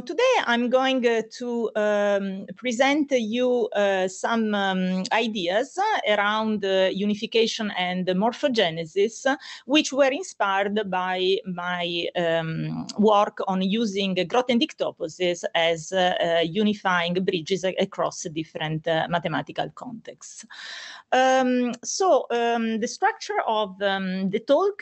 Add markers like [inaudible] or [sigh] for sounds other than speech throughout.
today I'm going uh, to um, present you uh, some um, ideas around uh, unification and morphogenesis, which were inspired by my um, work on using toposes as uh, uh, unifying bridges across different uh, mathematical contexts. Um, so um, the structure of um, the talk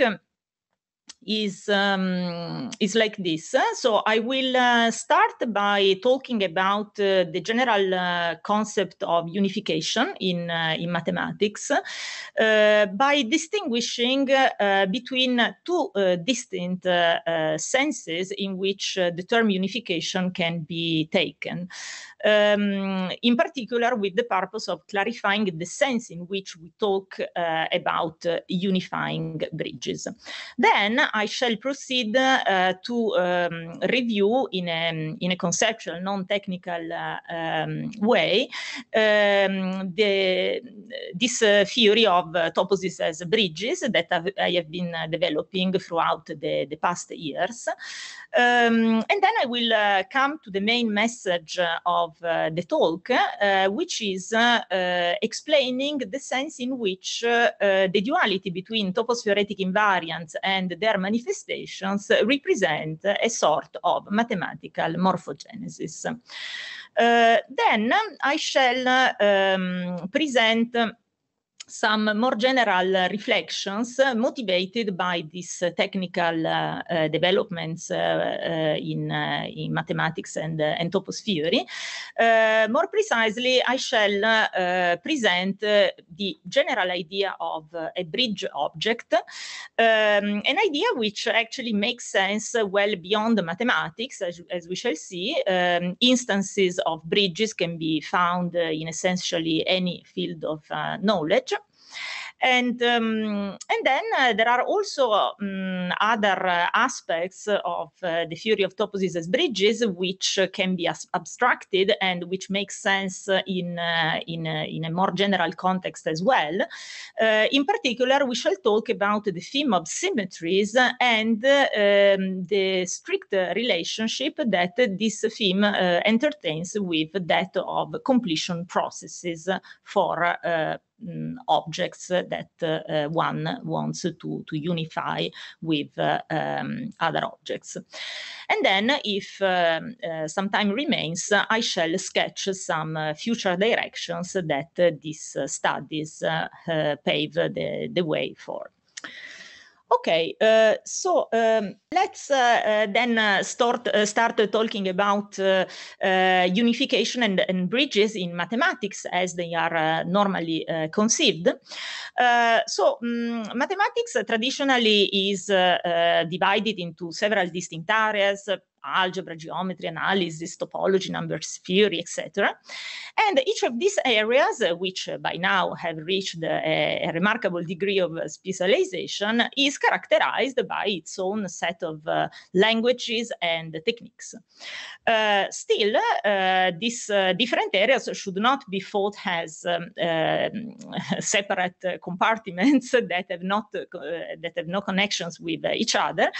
is um, is like this. So I will uh, start by talking about uh, the general uh, concept of unification in uh, in mathematics uh, by distinguishing uh, between two distinct senses in which the term unification can be taken um, in particular with the purpose of clarifying the sense in which we talk uh, about uh, unifying bridges. Then I shall proceed uh, to um, review in a, in a conceptual, non-technical um, way the, this theory of toposes as bridges that I've, I have been developing throughout the, the past years. Um, and then I will uh, come to the main message of uh, the talk, uh, which is uh, explaining the sense in which the duality between topospheric invariants and their manifestations represent a sort of mathematical morphogenesis. then I shall um, present some more general reflections motivated by these technical uh, uh, developments uh, uh in, uh, in, mathematics and, uh, and topos theory. more precisely, I shall present the general idea of a bridge object, um, an idea which actually makes sense well beyond mathematics, as, as we shall see. Um, instances of bridges can be found in essentially any field of knowledge. And, um, and then uh, there are also um, other uh, aspects of uh, the theory of toposes as bridges, which uh, can be abstracted and which makes sense in, uh, in, uh, in a more general context as well. in particular, we shall talk about the theme of symmetries and um, the strict relationship that this theme entertains with that of completion processes for Mm, objects that uh, one wants to, to unify with um, other objects. And then if um, uh, some time remains, I shall sketch some uh, future directions that these studies pave the, the way for. Okay, uh, so um, let's uh, uh, then uh, start, uh, start talking about uh, unification and, and, bridges in mathematics as they are normally conceived. so, um, mathematics traditionally is divided into several distinct areas algebra, geometry, analysis, topology, numbers theory, etc. And each of these areas, uh, which uh, by now have reached uh, a, a, remarkable degree of specialization, is characterized by its own set of uh, languages and techniques. Uh, still, uh, these different areas should not be thought as um, [laughs] separate compartments that have not that have no connections with each other.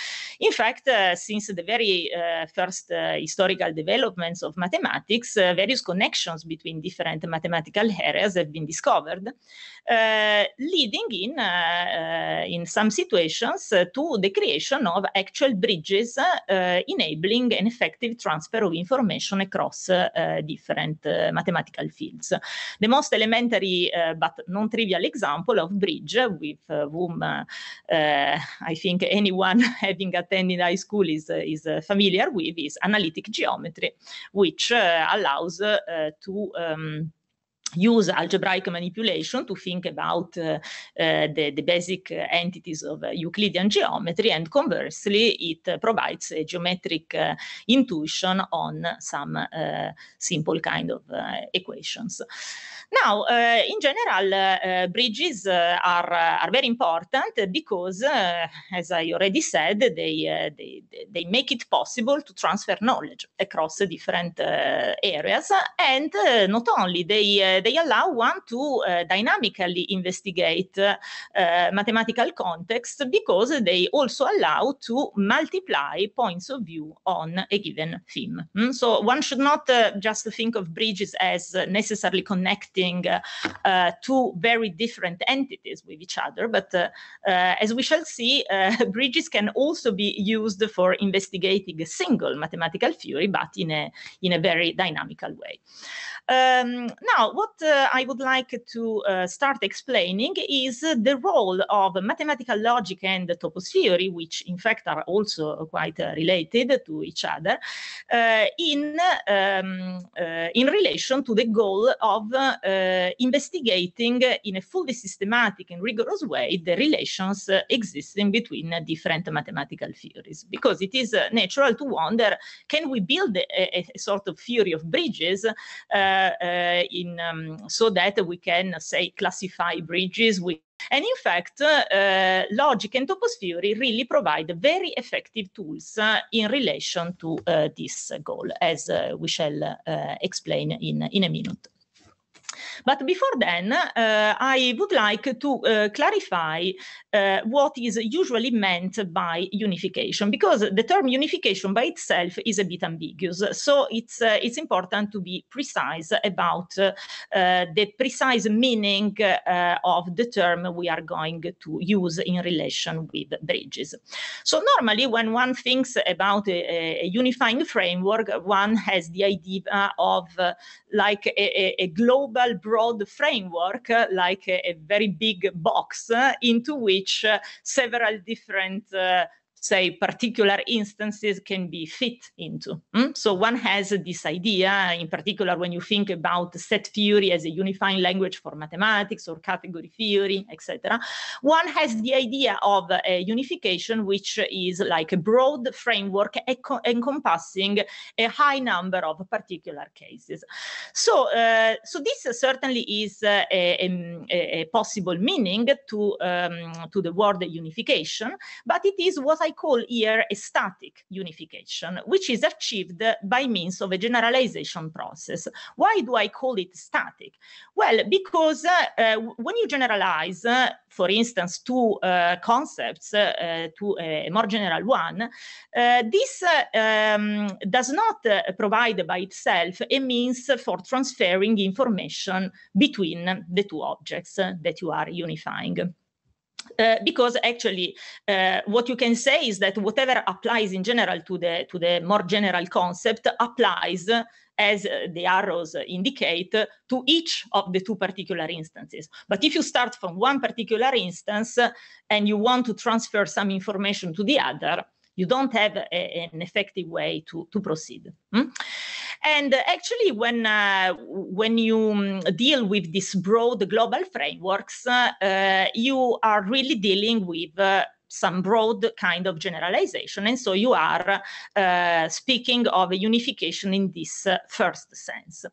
In fact, since the very first uh, historical developments of mathematics, uh, various connections between different mathematical areas have been discovered, uh, leading in, in some situations to the creation of actual bridges enabling an effective transfer of information across different mathematical fields. The most elementary but non-trivial example of bridge with whom I think anyone [laughs] having attended high school is, is familiar familiar with is analytic geometry, which eh, allows eh, to um, use algebraic manipulation to think about uh, uh, the, the, basic entities of uh, Euclidean geometry, and conversely, it uh, provides a geometric uh, intuition on some uh, simple kind of equations. Now, in general, bridges are, are very important because, as I already said, they, they, they make it possible to transfer knowledge across different areas, and not only, they Eh, they allow one to eh, dynamically investigate eh, mathematical context because they also allow to multiply points of view on a given theme. Mm? So one should not just think of bridges as necessarily connecting two very different entities with each other, but as we shall see, [laughs] bridges can also be used for investigating a single mathematical theory, but in a, in a very dynamical way. Um, now, what uh, I would like to uh, start explaining is the role of mathematical logic and the topos theory, which in fact are also quite uh, related to each other, in, um, in relation to the goal of investigating in a fully systematic and rigorous way the relations uh, existing between uh, different mathematical theories because it is uh, natural to wonder can we build a, a, sort of theory of bridges uh, uh, in um, so that we can say classify bridges. and in fact, uh, Logic and Topos Theory really provide very effective tools uh, in relation to uh, this goal, as uh, we shall explain in, in a minute. But before then, uh, I would like to uh, clarify uh, what is usually meant by unification, because the term unification by itself is a bit ambiguous. So it's uh, it's important to be precise about uh, the precise meaning uh, of the term we are going to use in relation with bridges. So normally, when one thinks about a, a unifying framework, one has the idea of like a, a global global broad framework, like a, a very big box, into which uh, several different uh, say particular instances can be fit into. Mm? So one has this idea, in particular when you think about set theory as a unifying language for mathematics or category theory, etc. One has the idea of a unification which is like a broad framework encompassing a high number of particular cases. So, uh, so this certainly is uh, a, a, possible meaning to um, to the word unification, but it is what I I call here a static unification, which is achieved by means of a generalization process. Why do I call it static? Well, because uh, when you generalize, uh, for instance, two uh, concepts uh, to a more general one, uh, this uh, um, does not provide by itself a means for transferring information between the two objects that you are unifying. Uh, because actually uh, what you can say is that whatever applies in general to the to the more general concept applies uh, as uh, the arrows indicate uh, to each of the two particular instances but if you start from one particular instance and you want to transfer some information to the other you don't have a, an effective way to, to proceed. Hmm? And actually, when uh, when you um, deal with these broad global frameworks, uh, you are really dealing with uh, some broad kind of generalization, and so you are uh, speaking of a unification in this uh, first sense.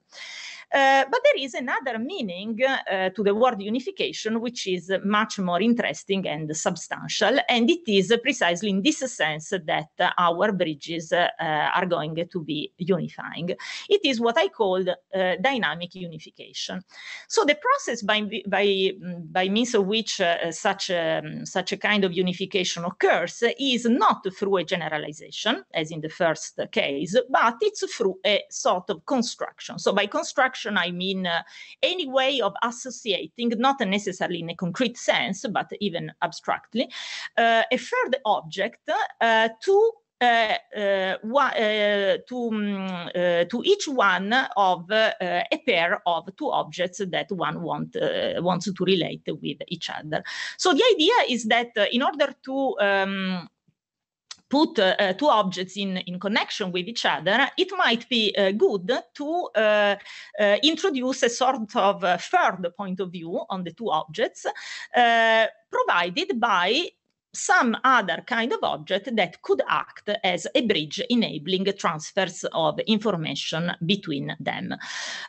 Eh, but there is another meaning eh, to the word unification, which is much more interesting and substantial. And it is precisely in this sense that our bridges eh, are going to be unifying. It is what I call dynamic unification. So the process by, by, by means of which such, um, such a kind of unification occurs is not through a generalization, as in the first case, but it's through a sort of construction. So by construction, construction, I mean uh, any way of associating, not necessarily in a concrete sense, but even abstractly, uh, a third object uh, to uh, uh, one, uh, to, um, to each one of uh, a pair of two objects that one want, wants to relate with each other. So the idea is that in order to um, put uh, uh, two objects in, in connection with each other, it might be uh, good to uh, uh introduce a sort of uh, third point of view on the two objects provided by some other kind of object that could act as a bridge enabling transfers of information between them.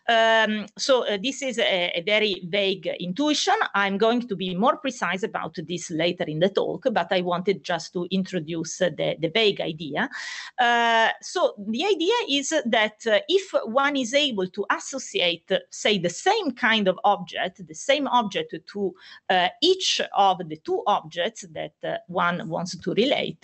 Um, so uh, this is a, a, very vague intuition. I'm going to be more precise about this later in the talk, but I wanted just to introduce the, the vague idea. Uh, so the idea is that uh, if one is able to associate, say, the same kind of object, the same object to uh, each of the two objects that uh, one wants to relate,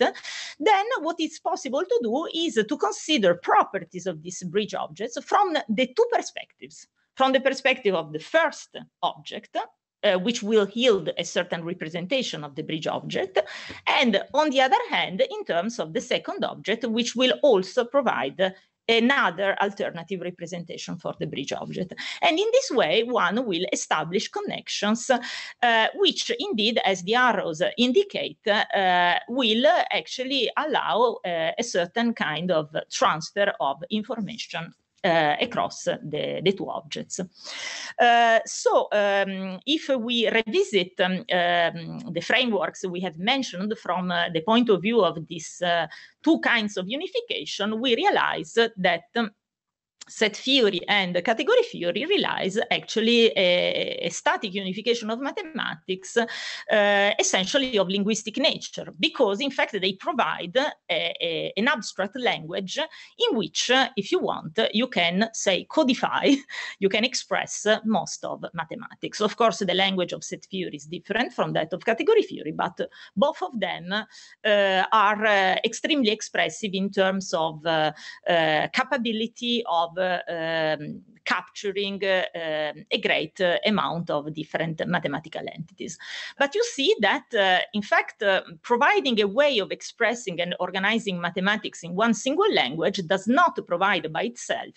then what is possible to do is to consider properties of these bridge objects from the two perspectives. From the perspective of the first object, uh, which will yield a certain representation of the bridge object. And on the other hand, in terms of the second object, which will also provide another alternative representation for the bridge object. And in this way, one will establish connections, uh, which indeed, as the arrows indicate, uh, will actually allow uh, a certain kind of transfer of information Eh, across the, the, two objects. Eh, so um, if we revisit um, the frameworks we have mentioned from eh, the point of view of these two kinds of unification, we realize that set theory and category theory relies actually a, eh, a static unification of mathematics uh, essentially of linguistic nature because in fact they provide a, eh, a, an abstract language in which if you want you can say codify [laughs] you can express most of mathematics of course the language of set theory is different from that of category theory but both of them uh, are extremely expressive in terms of capability of av eh, capturing ehm, a great amount of different mathematical entities. But you see that, in fact, providing a way of expressing and organizing mathematics in one single language does not provide by itself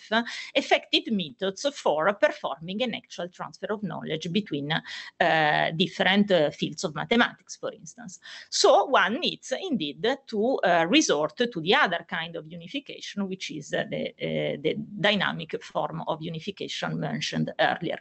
effective methods for performing an actual transfer of knowledge between uh, different uh, fields of mathematics, for instance. So one needs indeed to uh, resort to the other kind of unification, which is the, the dynamic form of unification unification mentioned earlier.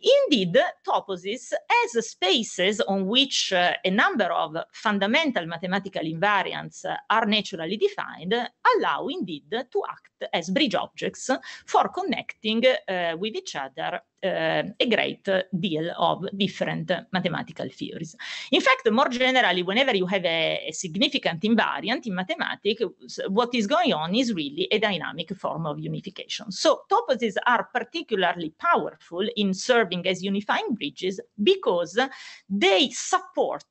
Indeed, toposes as spaces on which uh, a number of fundamental mathematical invariants uh, are naturally defined allow indeed to act as bridge objects for connecting uh, with each other uh, a great deal of different mathematical theories. In fact, more generally, whenever you have a, a, significant invariant in mathematics, what is going on is really a dynamic form of unification. So toposes are particularly powerful in serving serving as unifying bridges because they support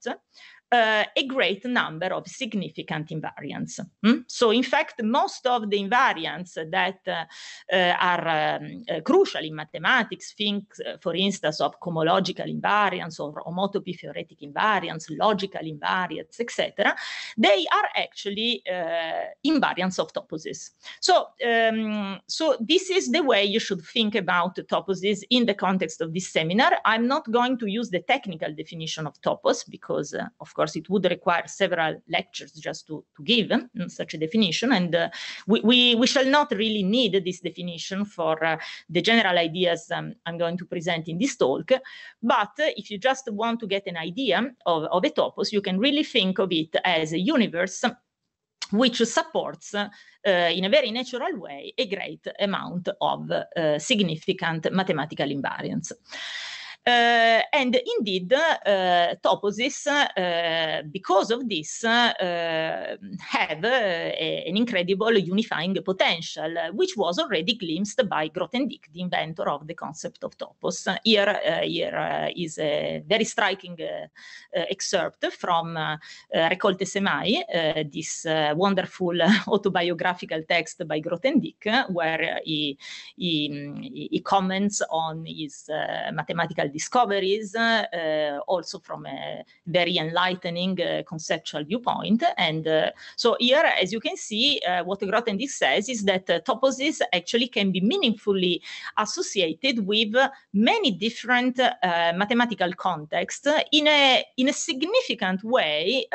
uh, a great number of significant invariants. Mm? So, in fact, most of the invariants that uh, uh, are um, uh, crucial in mathematics, think, uh, for instance, of homological invariants or homotopy theoretic invariants, logical invariants, etc., they are actually uh, invariants of toposes. So, um, so this is the way you should think about toposes in the context of this seminar. I'm not going to use the technical definition of topos because, of course, it would require several lectures just to, to give mm, such a definition. And uh, we, we, we, shall not really need this definition for uh, the general ideas um, I'm going to present in this talk. But uh, if you just want to get an idea of, of a topos, you can really think of it as a universe which supports uh, in a very natural way a great amount of uh, significant mathematical invariants. Uh, and indeed, uh, eh, Toposis, uh, eh, because of this, have a, an incredible unifying potential, which was already glimpsed by Grothendieck, the inventor of the concept of topos. here here is a very striking excerpt from Recolte Semai, this wonderful [laughs] autobiographical text by Grothendieck, where he, he, mm, he, comments on his mathematical discoveries, eh, also from a very enlightening eh, conceptual viewpoint. And eh, so here, as you can see, what Grothendieck says is that toposes actually can be meaningfully associated with many different mathematical contexts in a, in a significant way.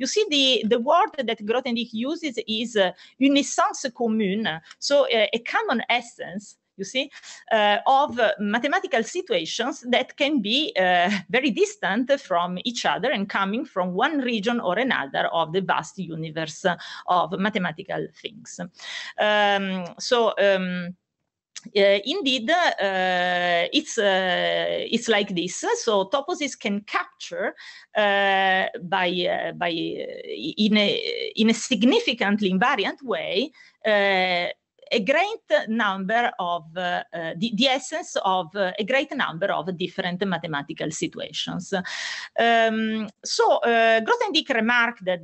you see, the, the word that Grothendieck uses is une essence commune, so a common essence you see, uh, of mathematical situations that can be uh, very distant from each other and coming from one region or another of the vast universe of mathematical things. Um, so, um, uh, indeed, uh, it's uh, it's like this. So toposes can capture uh, by uh, by in a in a significantly invariant way a great number of uh, uh, the, the, essence of uh, a great number of different mathematical situations. Um, so uh, Grothendieck remarked that,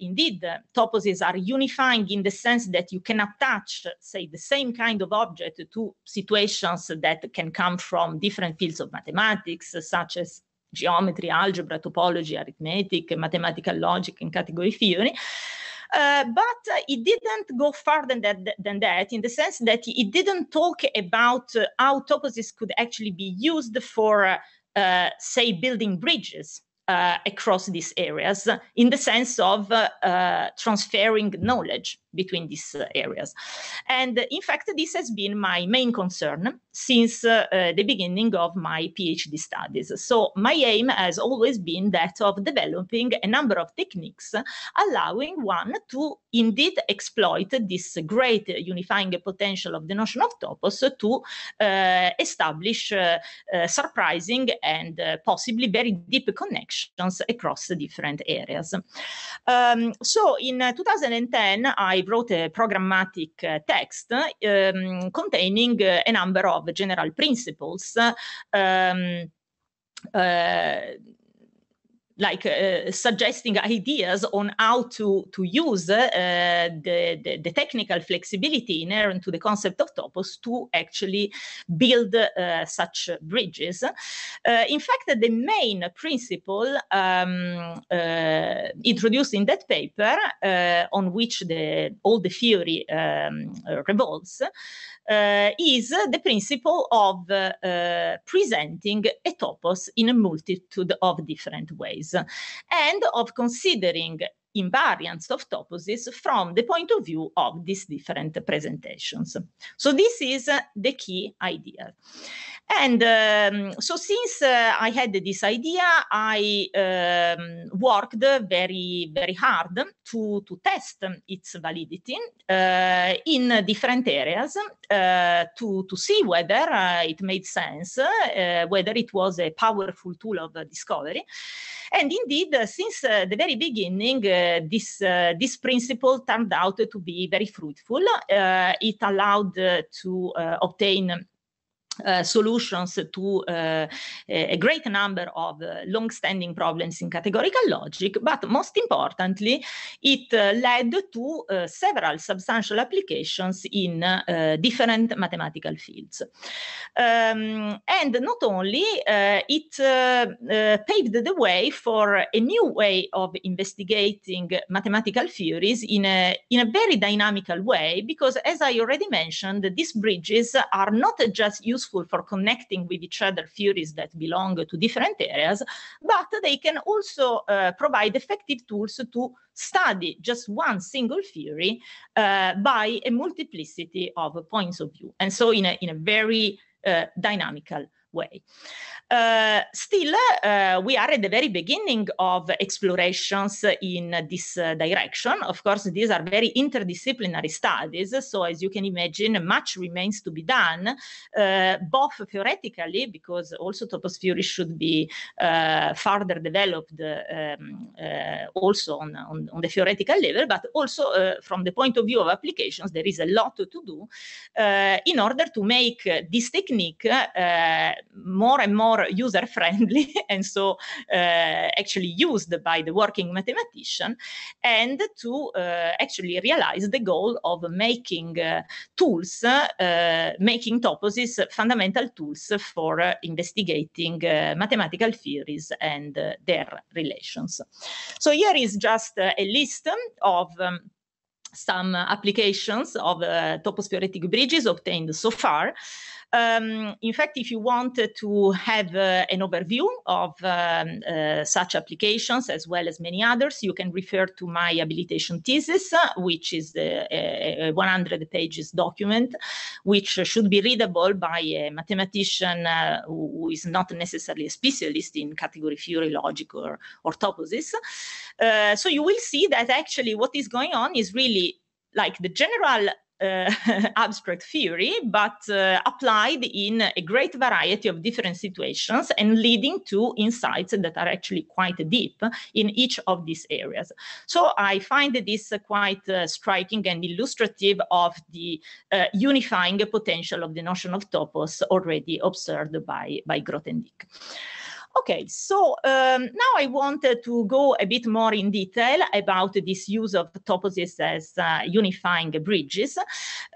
indeed toposes are unifying in the sense that you can attach, say, the same kind of object to situations that can come from different fields of mathematics, such as geometry, algebra, topology, arithmetic, mathematical logic, and category theory. Uh, but uh, it didn't go further than that, than that, in the sense that it didn't talk about uh, how toposis could actually be used for, uh, uh, say, building bridges uh, across these areas in the sense of uh, uh, transferring knowledge between these uh, areas. And uh, in fact, this has been my main concern since uh, the beginning of my PhD studies. So, my aim has always been that of developing a number of techniques allowing one to indeed exploit this great unifying potential of the notion of topos to establish surprising and possibly very deep connections connections across different areas. Um, so in 2010, I wrote a programmatic uh, text um, containing uh, a number of general principles. Um, uh, like uh, suggesting ideas on how to to use uh, the, the, the technical flexibility inherent to the concept of topos to actually build uh, such bridges. Uh, in fact, the main principle um, uh, introduced in that paper, uh, on which the all the theory um, revolves, is the principle of presenting a topos in a multitude of different ways and of considering invariance of toposes from the point of view of these different presentations. So this is the key idea. And um, so since uh, I had this idea, I um, worked very, very hard to, to test its validity uh, in different areas uh, to, to see whether uh, it made sense, uh, whether it was a powerful tool of discovery. And indeed, uh, since uh, the very beginning, uh, this, this principle turned out to be very fruitful. it allowed to obtain uh, solutions to uh, a great number of uh, long standing problems in categorical logic, but most importantly, it uh, led to uh, several substantial applications in different mathematical fields. Um, and not only, it paved the way for a new way of investigating mathematical theories in a, in a very dynamical way, because as I already mentioned, these bridges are not just used useful for connecting with each other theories that belong to different areas, but they can also uh, provide effective tools to study just one single theory uh, by a multiplicity of points of view. And so in a, in a very uh, dynamical way. Uh, still, uh, we are at the very beginning of explorations in this uh, direction. Of course, these are very interdisciplinary studies. So, as you can imagine, much remains to be done, uh, both theoretically, because also toposphere should be uh, further developed um, also on, on, on, the theoretical level, but also from the point of view of applications, there is a lot to do in order to make this technique more and more more user friendly [laughs] and so uh, actually used by the working mathematician, and to uh, actually realize the goal of making uh, tools, making toposes fundamental tools for investigating mathematical theories and their relations. So here is just a list of um, some applications of uh, topos theoretic bridges obtained so far. Um, in fact, if you want to have uh, an overview of um, uh, such applications as well as many others, you can refer to my habilitation thesis, which is a, a 100 pages document, which should be readable by a mathematician uh, who is not necessarily a specialist in category theory, logic, or, or toposes. Uh, so you will see that actually what is going on is really like the general uh, [laughs] abstract theory, but uh, applied in a great variety of different situations and leading to insights that are actually quite deep in each of these areas. So I find this quite uh, striking and illustrative of the unifying potential of the notion of topos already observed by, by Grothendieck. Okay, so um, now I wanted to go a bit more in detail about this use of toposes as uh, unifying bridges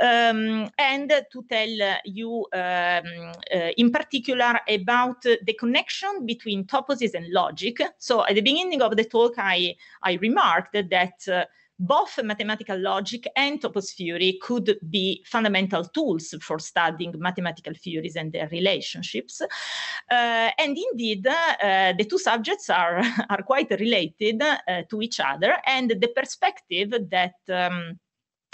um, and to tell you um, uh, in particular about the connection between toposes and logic. So at the beginning of the talk, I, I remarked that uh, both mathematical logic and topos theory could be fundamental tools for studying mathematical theories and their relationships. Uh, and indeed, uh, the two subjects are, [laughs] are quite related uh, to each other, and the perspective that um,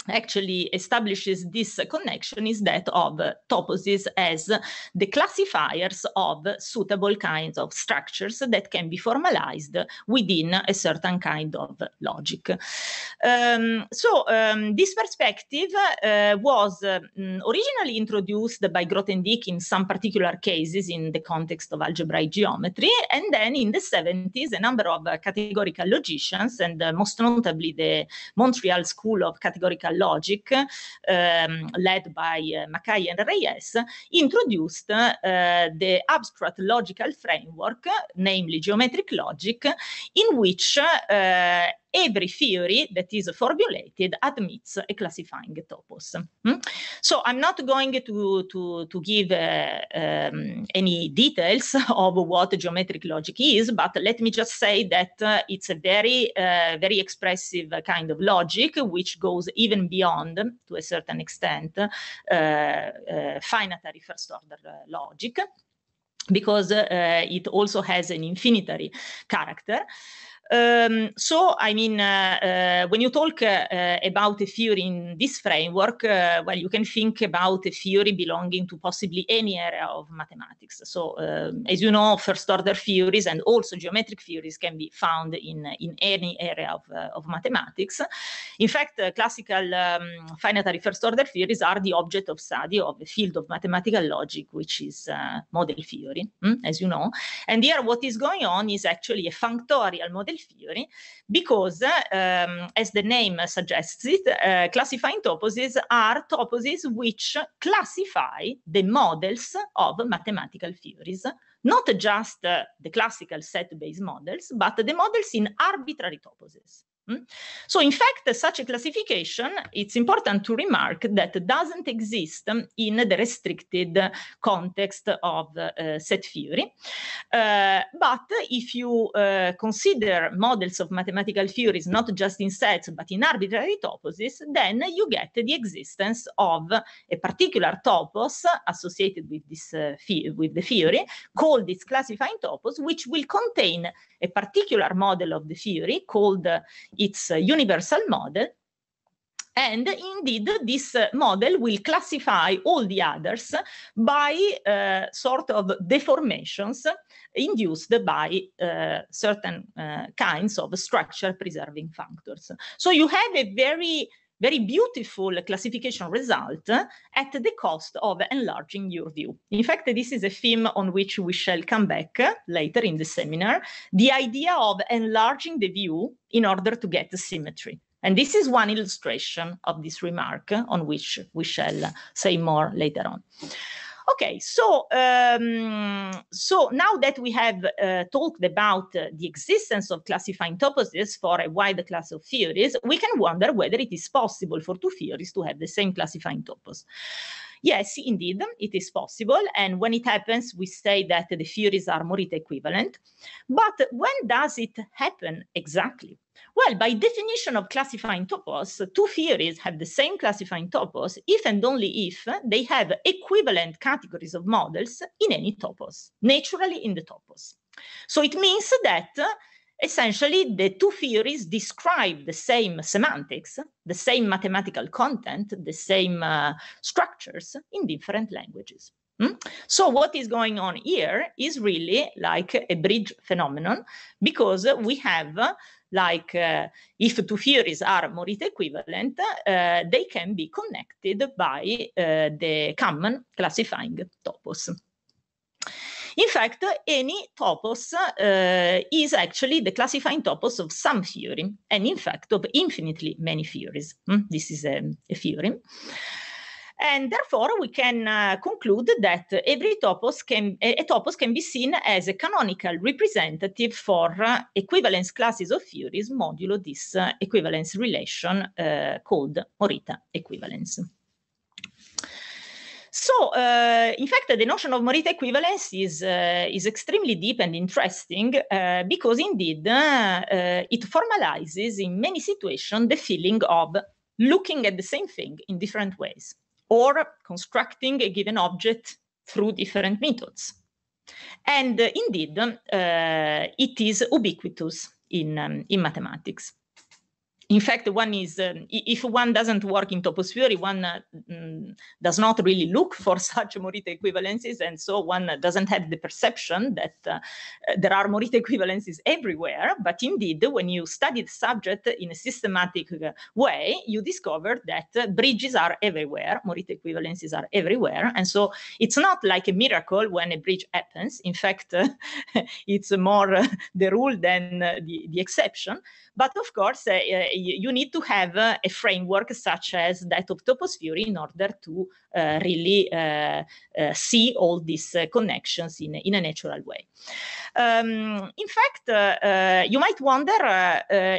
actually establishes this connection is that of toposes as the classifiers of suitable kinds of structures that can be formalized within a certain kind of logic. Um, so um, this perspective uh, was uh, originally introduced by Grothendieck in some particular cases in the context of algebraic geometry and then in the 70s a number of uh, categorical logicians and uh, most notably the Montreal School of Categorical Logic, um, led by uh, Mackay and Reyes, introduced uh, the abstract logical framework, namely geometric logic, in which uh, every theory that is formulated admits a classifying topos. Hmm? So I'm not going to, to, to give uh, um, any details [laughs] of what geometric logic is, but let me just say that uh, it's a very, uh, very expressive kind of logic which goes even beyond, to a certain extent, uh, uh, finitary first order uh, logic because it also has an infinitary character. Um, so, I mean, uh, uh, when you talk uh, uh about a theory in this framework, uh, well, you can think about a theory belonging to possibly any area of mathematics. So, um, as you know, first order theories and also geometric theories can be found in, in any area of, uh, of mathematics. In fact, classical um, finitary first order theories are the object of study of the field of mathematical logic, which is model theory, mm, as you know. And here, what is going on is actually a functorial model theory because, um, as the name suggests it, uh, classifying toposes are toposes which classify the models of mathematical theories, not just uh, the classical set-based models, but the models in arbitrary toposes. Mm? So in fact, such a classification, it's important to remark that doesn't exist in the restricted context of uh, set theory. Uh, but if you uh, consider models of mathematical theories, not just in sets, but in arbitrary toposes, then you get the existence of a particular topos associated with, this, uh, with the theory, called its classifying topos, which will contain a particular model of the theory called its uh, universal model. And indeed, this uh, model will classify all the others by uh, sort of deformations induced by uh, certain uh, kinds of structure preserving functors. So you have a very very beautiful classification result eh, at the cost of enlarging your view. In fact, this is a theme on which we shall come back eh, later in the seminar, the idea of enlarging the view in order to get symmetry. And this is one illustration of this remark eh, on which we shall say more later on. Okay, so um, so now that we have uh, talked about uh, the existence of classifying toposes for a wide class of theories, we can wonder whether it is possible for two theories to have the same classifying topos. Yes, indeed, it is possible. And when it happens, we say that the theories are more equivalent. But when does it happen exactly? Well, by definition of classifying topos, two theories have the same classifying topos if and only if they have equivalent categories of models in any topos, naturally in the topos. So it means that essentially the two theories describe the same semantics, the same mathematical content, the same uh, structures in different languages. Hmm? So what is going on here is really like a bridge phenomenon because we have like uh, if two theories are Morita equivalent, uh, they can be connected by uh, the common classifying topos. In fact, any topos uh, is actually the classifying topos of some theory, and in fact of infinitely many theories. Mm, this is a, um, a theorem. And therefore, we can uh, conclude that every topos can, a topos can be seen as a canonical representative for uh, equivalence classes of theories modulo this uh, equivalence relation uh, called Morita equivalence. So, uh, in fact, the notion of Morita equivalence is, uh, is extremely deep and interesting uh, because indeed uh, uh, it formalizes in many situations the feeling of looking at the same thing in different ways or constructing a given object through different methods. And uh, indeed, uh, it is ubiquitous in, um, in mathematics in fact, one is um, if one doesn't work in theory, one uh, mm, does not really look for [laughs] such Morita equivalences, and so one doesn't have the perception that uh, there are Morita equivalences everywhere. But indeed, when you study the subject in a systematic uh, way, you discover that uh, bridges are everywhere, Morita equivalences are everywhere, and so it's not like a miracle when a bridge happens. In fact, [laughs] it's more uh, the rule than the, the exception. But of course, uh, you, need to have eh, a framework such as that of topos theory in order to really see all these connections in, in a natural way. Um, in fact, you might wonder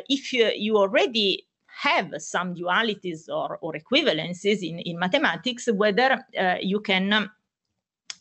if you, you already have some dualities or, or equivalences in, in mathematics, whether uh, you can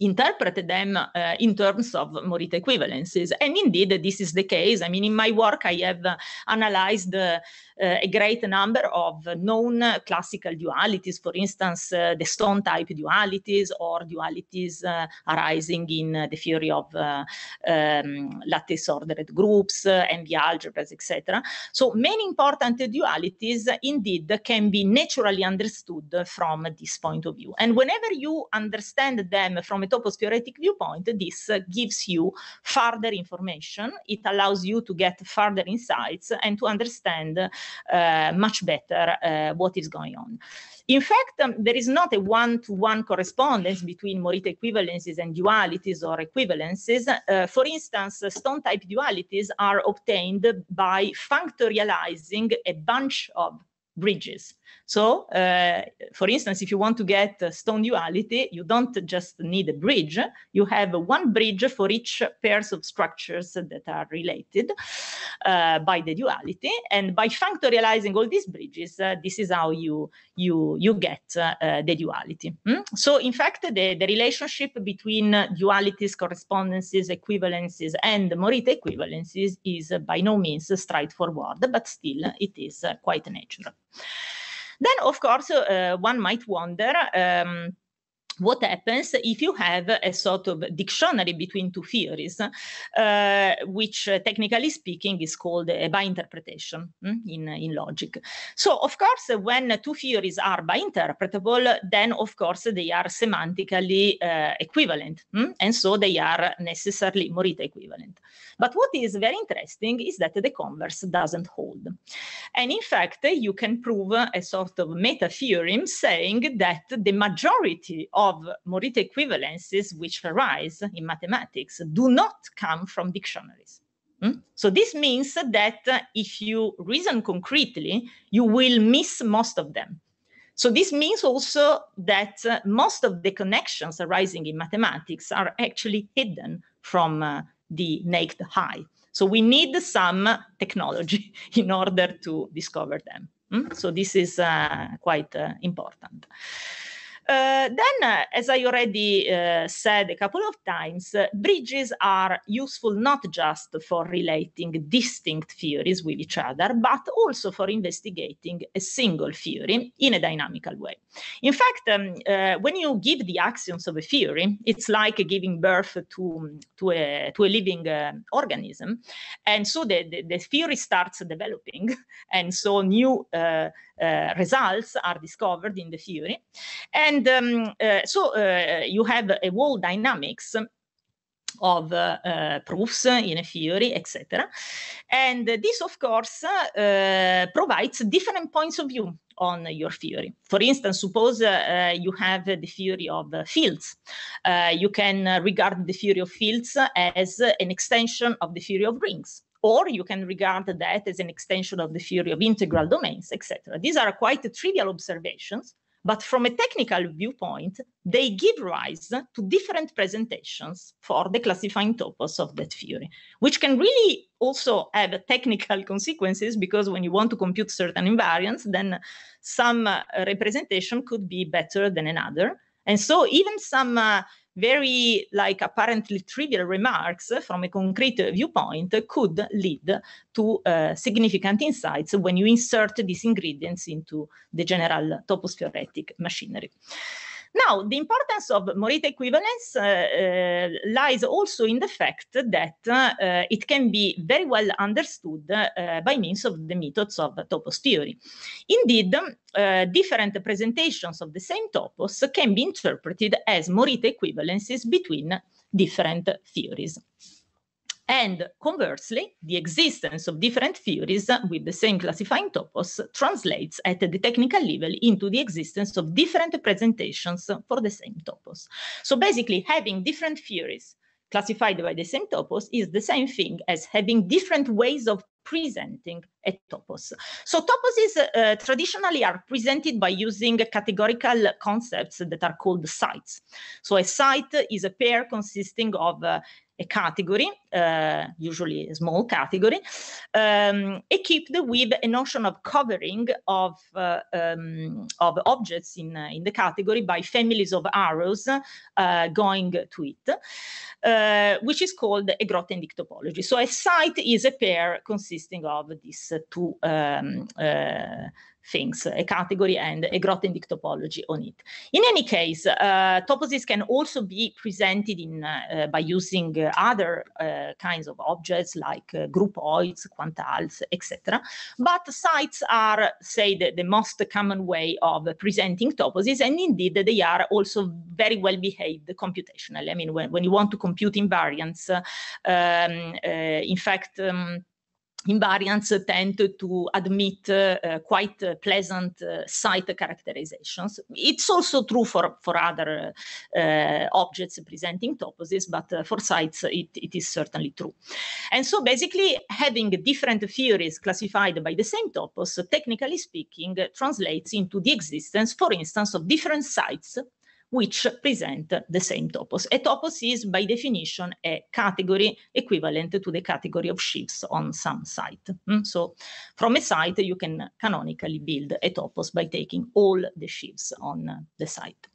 interpret them uh, in terms of Morita equivalences. And indeed, this is the case. I mean, in my work, I have analyzed uh, a great number of known classical dualities, for instance, uh, the stone type dualities or dualities eh, arising in the theory of um, lattice ordered groups and the algebras, etc. So many important dualities indeed can be naturally understood from this point of view. And whenever you understand them from a Topos theoretic viewpoint, this gives you further information. It allows you to get further insights and to understand uh, much better uh, what is going on. In fact, um, there is not a one-to-one correspondence between Morita equivalences and dualities or equivalences. Uh, for instance, stone-type dualities are obtained by functorializing a bunch of bridges. So, uh, for instance, if you want to get stone duality, you don't just need a bridge. You have one bridge for each pairs of structures that are related uh, by the duality. And by factorializing all these bridges, uh, this is how you, you, you get uh, the duality. Mm? So, in fact, the, the relationship between dualities, correspondences, equivalences, and Morita equivalences is by no means straightforward, but still it is uh, quite natural. Then, of course, uh, one might wonder. Um, what happens if you have a sort of dictionary between two theories, uh, which uh, technically speaking is called a by interpretation mm, in, in logic. So of course, when two theories are by interpretable then of course they are semantically uh, equivalent. Mm, and so they are necessarily Morita equivalent. But what is very interesting is that the converse doesn't hold. And in fact, you can prove a sort of meta theorem saying that the majority of of Morita equivalences which arise in mathematics do not come from dictionaries. Mm? So this means that uh, if you reason concretely, you will miss most of them. So this means also that uh, most of the connections arising in mathematics are actually hidden from uh, the naked eye. So we need some technology [laughs] in order to discover them. Mm? So this is uh, quite uh, important. Uh, then, uh, as I already uh, said a couple of times, bridges are useful not just for relating distinct theories with each other, but also for investigating a single theory in a dynamical way. In fact, um, when you give the axioms of a theory, it's like giving birth to, to, a, to a living organism. And so the, the, the, theory starts developing, [laughs] and so new uh, results are discovered in the theory. And um, uh, so uh, you have a whole dynamics of uh, uh, proofs in a theory, etc. And this, of course, uh, provides different points of view on your theory. For instance, suppose uh, you have the theory of fields. you can regard the theory of fields as an extension of the theory of rings or you can regard that as an extension of the theory of integral domains, etc. These are quite trivial observations, but from a technical viewpoint, they give rise to different presentations for the classifying topos of that theory, which can really also have technical [laughs] consequences because when you want to compute certain invariants, then some uh, representation could be better than another. And so even some uh, very like apparently trivial remarks from a concrete viewpoint could lead to uh, significant insights when you insert these ingredients into the general topospheretic machinery. Now, the importance of Morita equivalence uh, uh, lies also in the fact that uh, it can be very well understood by means of the methods of topos theory. Indeed, different presentations of the same topos can be interpreted as Morita equivalences between different theories. And conversely, the existence of different theories with the same classifying topos translates at the technical level into the existence of different presentations for the same topos. So basically, having different theories classified by the same topos is the same thing as having different ways of presenting a topos. So toposes uh, traditionally are presented by using categorical concepts that are called sites. So a site is a pair consisting of uh, a category, uh, usually a small category, um, equipped with a notion of covering of, uh, um, of objects in, uh, in the category by families of arrows uh, going to it, uh, which is called a Grothendieck topology. So a site is a pair consisting of these two um, uh, things, a category and a Grothendieck topology on it. In any case, uh, toposes can also be presented in uh, by using uh, other uh, kinds of objects like uh, groupoids, quantals, etc. But sites are, say, the, the most common way of presenting toposes, and indeed they are also very well behaved computationally. I mean, when, when you want to compute invariants, um, uh, in fact, um, invariants tend to admit uh, quite uh, pleasant uh, site characterizations. It's also true for, for other uh, uh, objects presenting toposes, but uh, for sites it, it is certainly true. And so basically having different theories classified by the same topos, technically speaking, translates into the existence, for instance, of different sites which present the same topos. A topos is by definition a category equivalent to the category of ships on some site. Mm, so from a site, you can canonically build a topos by taking all the ships on the site.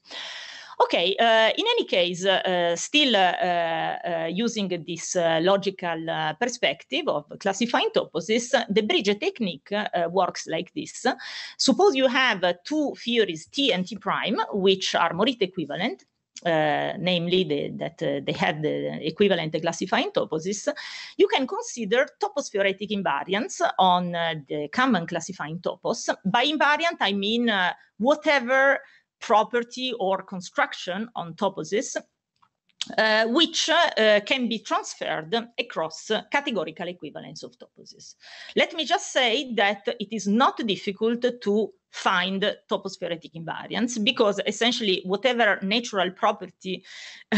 Okay, uh, in any case, uh, still uh, using this logical perspective of classifying toposes, the bridge technique works like this. Suppose you have two theories T and T prime, which are Morita equivalent, uh, namely the, that uh, they have the equivalent classifying toposes, you can consider topos theoretic invariants on uh, the common classifying topos. By invariant, I mean whatever property or construction on toposes, uh, which uh, can be transferred across categorical equivalence of toposes. Let me just say that it is not difficult to find topospheric invariants because essentially whatever natural property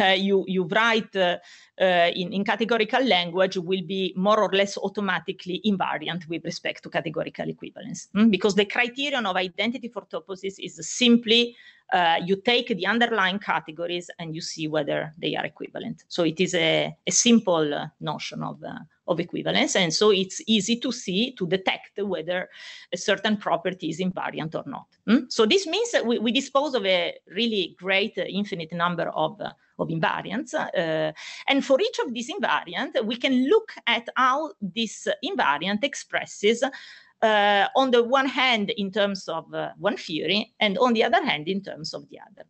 uh, you, you write uh, uh, in, in categorical language will be more or less automatically invariant with respect to categorical equivalence mm? because the criterion of identity for toposes is simply uh, you take the underlying categories and you see whether they are equivalent. So it is a, a simple uh, notion of, uh, of equivalence. And so it's easy to see, to detect whether a certain property is invariant or not. Mm? So this means that we, we, dispose of a really great uh, infinite number of, uh, of invariants. Uh, and for each of these invariants, we can look at how this invariant expresses uh, on the one hand in terms of uh, one theory and on the other hand in terms of the other.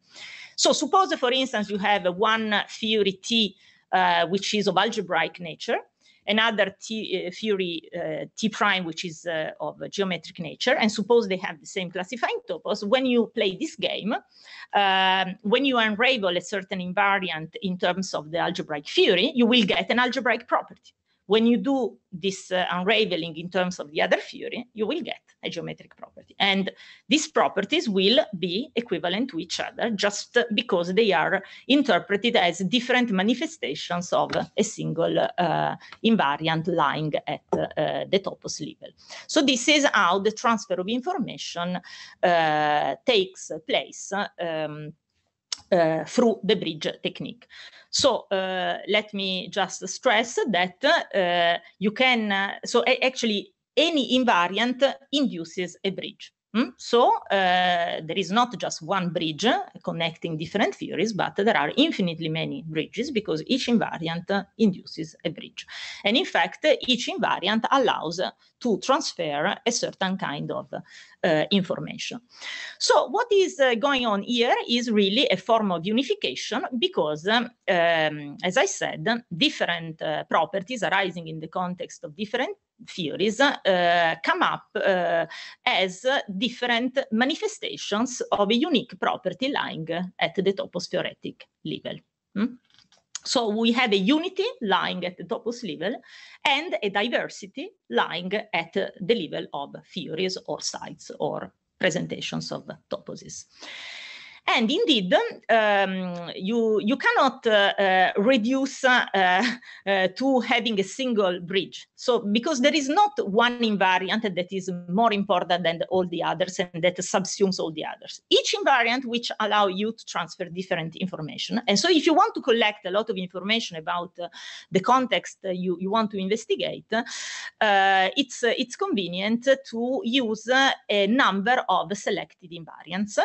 So suppose, for instance, you have one theory T uh, which is of algebraic nature, another T, uh, theory uh, T prime which is uh, of geometric nature, and suppose they have the same classifying topos. When you play this game, um, when you unravel a certain invariant in terms of the algebraic theory, you will get an algebraic property when you do this uh, unraveling in terms of the other theory, you will get a geometric property. And these properties will be equivalent to each other just because they are interpreted as different manifestations of a single uh, invariant lying at uh, the topos level. So this is how the transfer of information uh, takes place um, uh, through the bridge technique. So uh, let me just stress that eh, you can, so actually any invariant induces a bridge. Mm? So uh, there is not just one bridge connecting different theories, but there are infinitely many bridges because each invariant induces a bridge. And in fact, each invariant allows to transfer a certain kind of uh, information. So what is uh, going on here is really a form of unification because, um, um, as I said, different uh, properties arising in the context of different theories uh, come up uh, as different manifestations of a unique property lying at the topospheretic level. Mm? So we have a unity lying at the topos level and a diversity lying at the level of theories or sites or presentations of toposes. And indeed, um, you, you cannot uh, uh, reduce uh, uh, to having a single bridge. So, because there is not one invariant that is more important than all the others and that subsumes all the others. Each invariant which allow you to transfer different information. And so if you want to collect a lot of information about uh, the context you, you want to investigate, it's, it's convenient to use a number of selected invariants.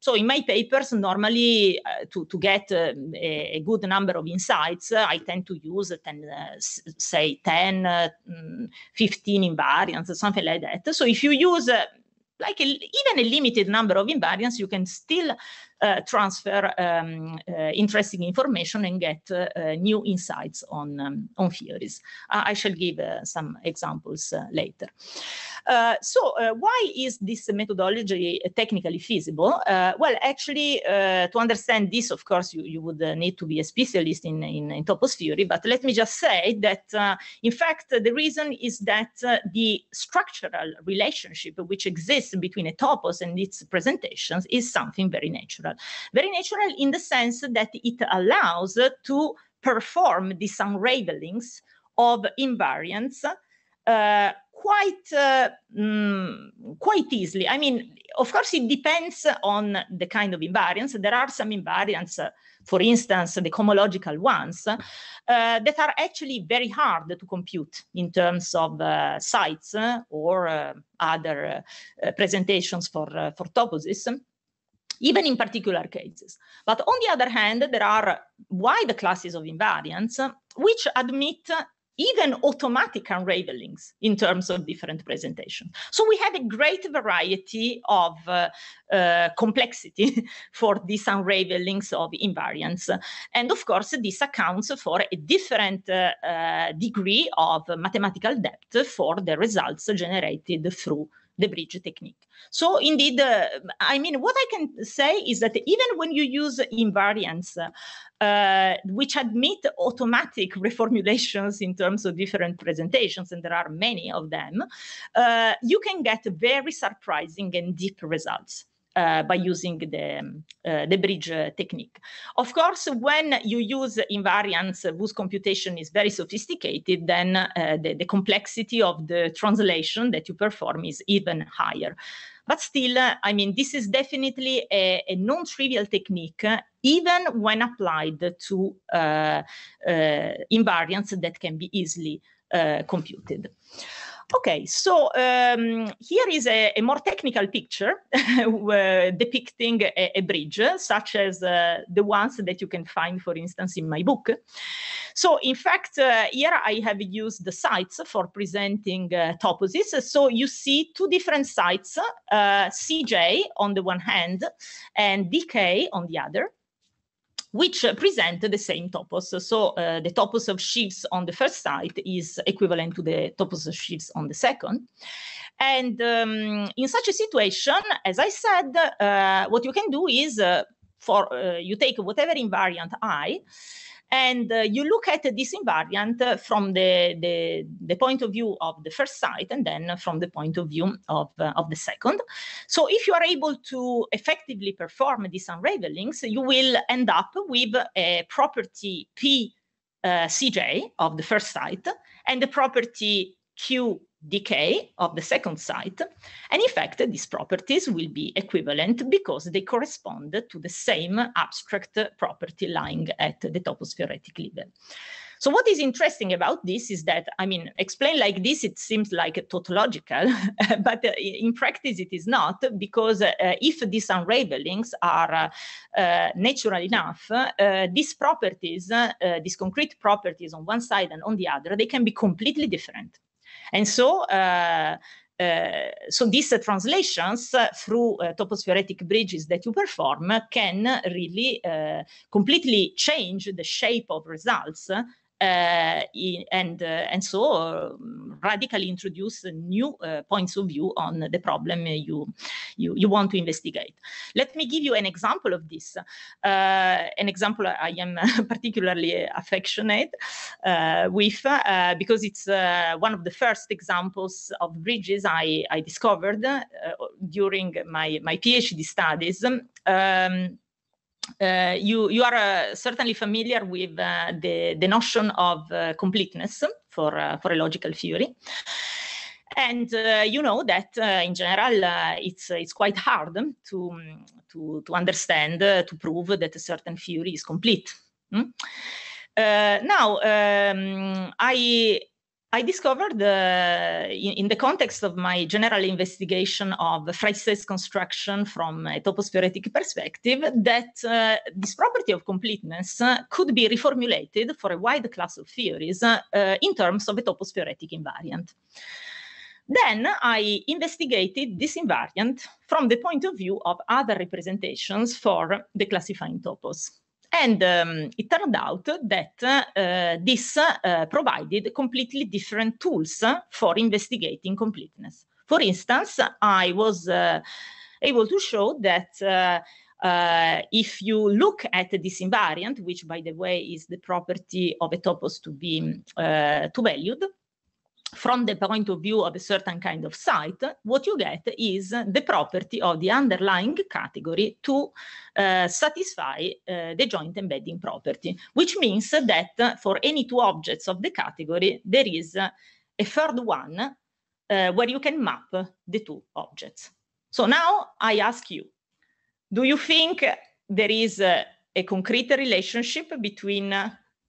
so so in my papers, normally uh, to, to get uh, a, good number of insights, uh, I tend to use 10, eh, say 10, mm, 15 invariants, something like that. So if you use like a, even a limited number of invariants, you can still uh, transfer um, uh, interesting information and get uh, new insights on, um, on theories. I shall give some examples later. so why is this methodology technically feasible? well, actually, to understand this, of course, you, you would need to be a specialist in, in, in, topos theory, but let me just say that, in fact, the reason is that the structural relationship which exists between a topos and its presentations is something very natural natural. Very natural in the sense that it allows to perform these unravelings of invariants uh, quite uh, mm, quite easily. I mean, of course, it depends on the kind of invariants. There are some invariants, uh, for instance, the cohomological ones, uh, that are actually very hard to compute in terms of uh, sites uh, or other presentations for for toposes even in particular cases. But on the other hand, there are wide classes of invariants which admit even automatic unravelings in terms of different presentations. So we have a great variety of uh, uh, complexity [laughs] for these unravelings of invariants. And of course, this accounts for a different uh, uh degree of mathematical depth for the results generated through the bridge technique. So indeed, uh, I mean, what I can say is that even when you use invariants, uh, which admit automatic [laughs] reformulations in terms of different presentations, and there are many of them, uh, you can get very surprising and deep results uh, by using the, um, uh, the bridge uh, technique. Of course, when you use invariants whose computation is very sophisticated, then uh, the, the, complexity of the translation that you perform is even higher. But still, uh, I mean, this is definitely a, a non trivial technique, even when applied to uh, invariants that can be easily computed. Okay, so um, here is a, a, more technical picture [laughs] uh, depicting a, a, bridge, such as uh, the ones that you can find, for instance, in my book. So, in fact, uh, here I have used the sites for presenting uh, toposes. So, you see two different sites, uh, CJ on the one hand and DK on the other which present the same topos. So uh, the topos of sheaves on the first site is equivalent to the topos of sheaves on the second. And um, in such a situation, as I said, uh, what you can do is uh, for uh, you take whatever invariant i and uh, you look at this invariant from the, the, the, point of view of the first site and then from the point of view of, uh, of the second. So if you are able to effectively perform these unravelings, you will end up with a property P uh, CJ of the first site and the property Q decay of the second site. And in fact, these properties will be equivalent because they correspond to the same abstract property lying at the topospheric level. So what is interesting about this is that, I mean, explained like this, it seems like tautological, [laughs] but uh, in practice it is not, because uh, if these unravelings are uh, natural enough, uh, these properties, uh, these concrete properties on one side and on the other, they can be completely different. And so, uh, uh, so these uh, translations uh, through uh, topospheretic bridges that you perform can really uh, completely change the shape of results uh, and, uh, and so um, radically introduce new uh, points of view on the problem you, you, you want to investigate. Let me give you an example of this. an example I am [laughs] particularly affectionate with because it's one of the first examples of bridges I, I discovered during my, my PhD studies. Um, uh, you, you are uh, certainly familiar with uh, the, the notion of uh, completeness for, uh, for a logical theory. And uh, you know that in general, it's, it's quite hard to, to, to understand, to prove that a certain theory is complete. Mm? now, um, I, I discovered uh, in, in, the context of my general investigation of phrases construction from a topospheric perspective that uh, this property of completeness uh, could be reformulated for a wide class of theories uh, uh, in terms of a topospheric invariant. Then I investigated this invariant from the point of view of other representations for the classifying topos. And um, it turned out that uh, this uh, provided completely different tools for investigating completeness. For instance, I was uh, able to show that uh, if you look at this invariant, which by the way is the property of a topos to be uh, to valued, from the point of view of a certain kind of site, what you get is the property of the underlying category to uh, satisfy uh, the joint embedding property, which means that for any two objects of the category, there is a third one uh, where you can map the two objects. So now I ask you, do you think there is a, a concrete relationship between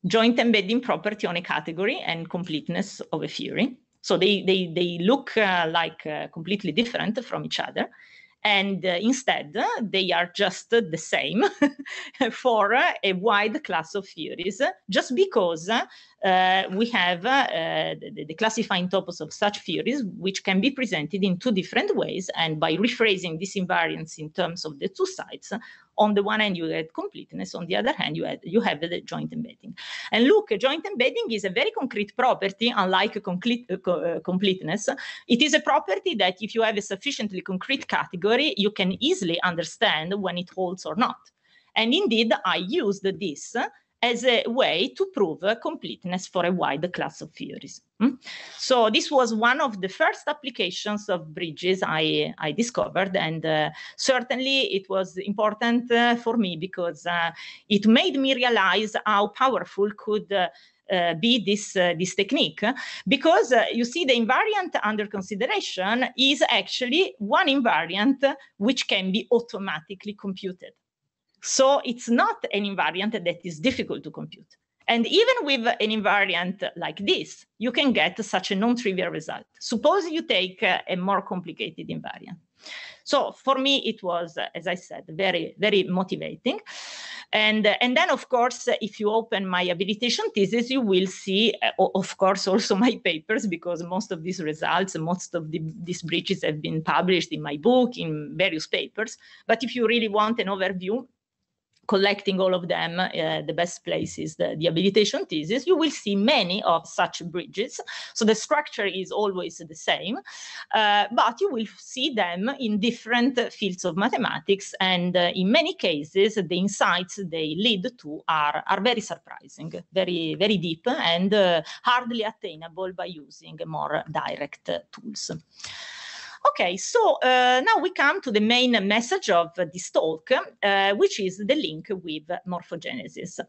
joint embedding property on a category and completeness of a theory. So they, they, they look uh, like uh, completely different from each other. And uh, instead, they are just the same [laughs] for a wide class of theories, just because uh, we have uh, the, the classifying topos of such theories, which can be presented in two different ways. And by rephrasing this invariance in terms of the two sides, on the one hand you had completeness on the other hand you, had, you have the joint embedding and look joint embedding is a very concrete property unlike complete, uh, co- uh, completeness it is a property that if you have a sufficiently concrete category you can easily understand when it holds or not and indeed, I used this as a way to prove completeness for a wide class of theories. Hmm? So this was one of the first applications of bridges I, I discovered, and uh, certainly it was important uh, for me because uh, it made me realize how powerful could uh, uh be this uh, this technique because uh, you see the invariant under consideration is actually one invariant which can be automatically computed so it's not an invariant that is difficult to compute. And even with an invariant like this, you can get such a non-trivial result. Suppose you take a more complicated invariant. So for me, it was, as I said, very, very motivating. And, and then, of course, if you open my habilitation thesis, you will see, of course, also [laughs] my papers, because most of these results, most of the, these breaches have been published in my book, in various papers. But if you really want an overview, collecting all of them, uh, the best places, the, the habilitation thesis, you will see many of such bridges. So the structure is always the same, uh, but you will see them in different fields of mathematics. And uh, in many cases, the insights they lead to are, are very surprising, very, very deep, and uh, hardly attainable by using more direct tools. Okay, so uh, now we come to the main message of this talk, uh, which is the link with morphogenesis.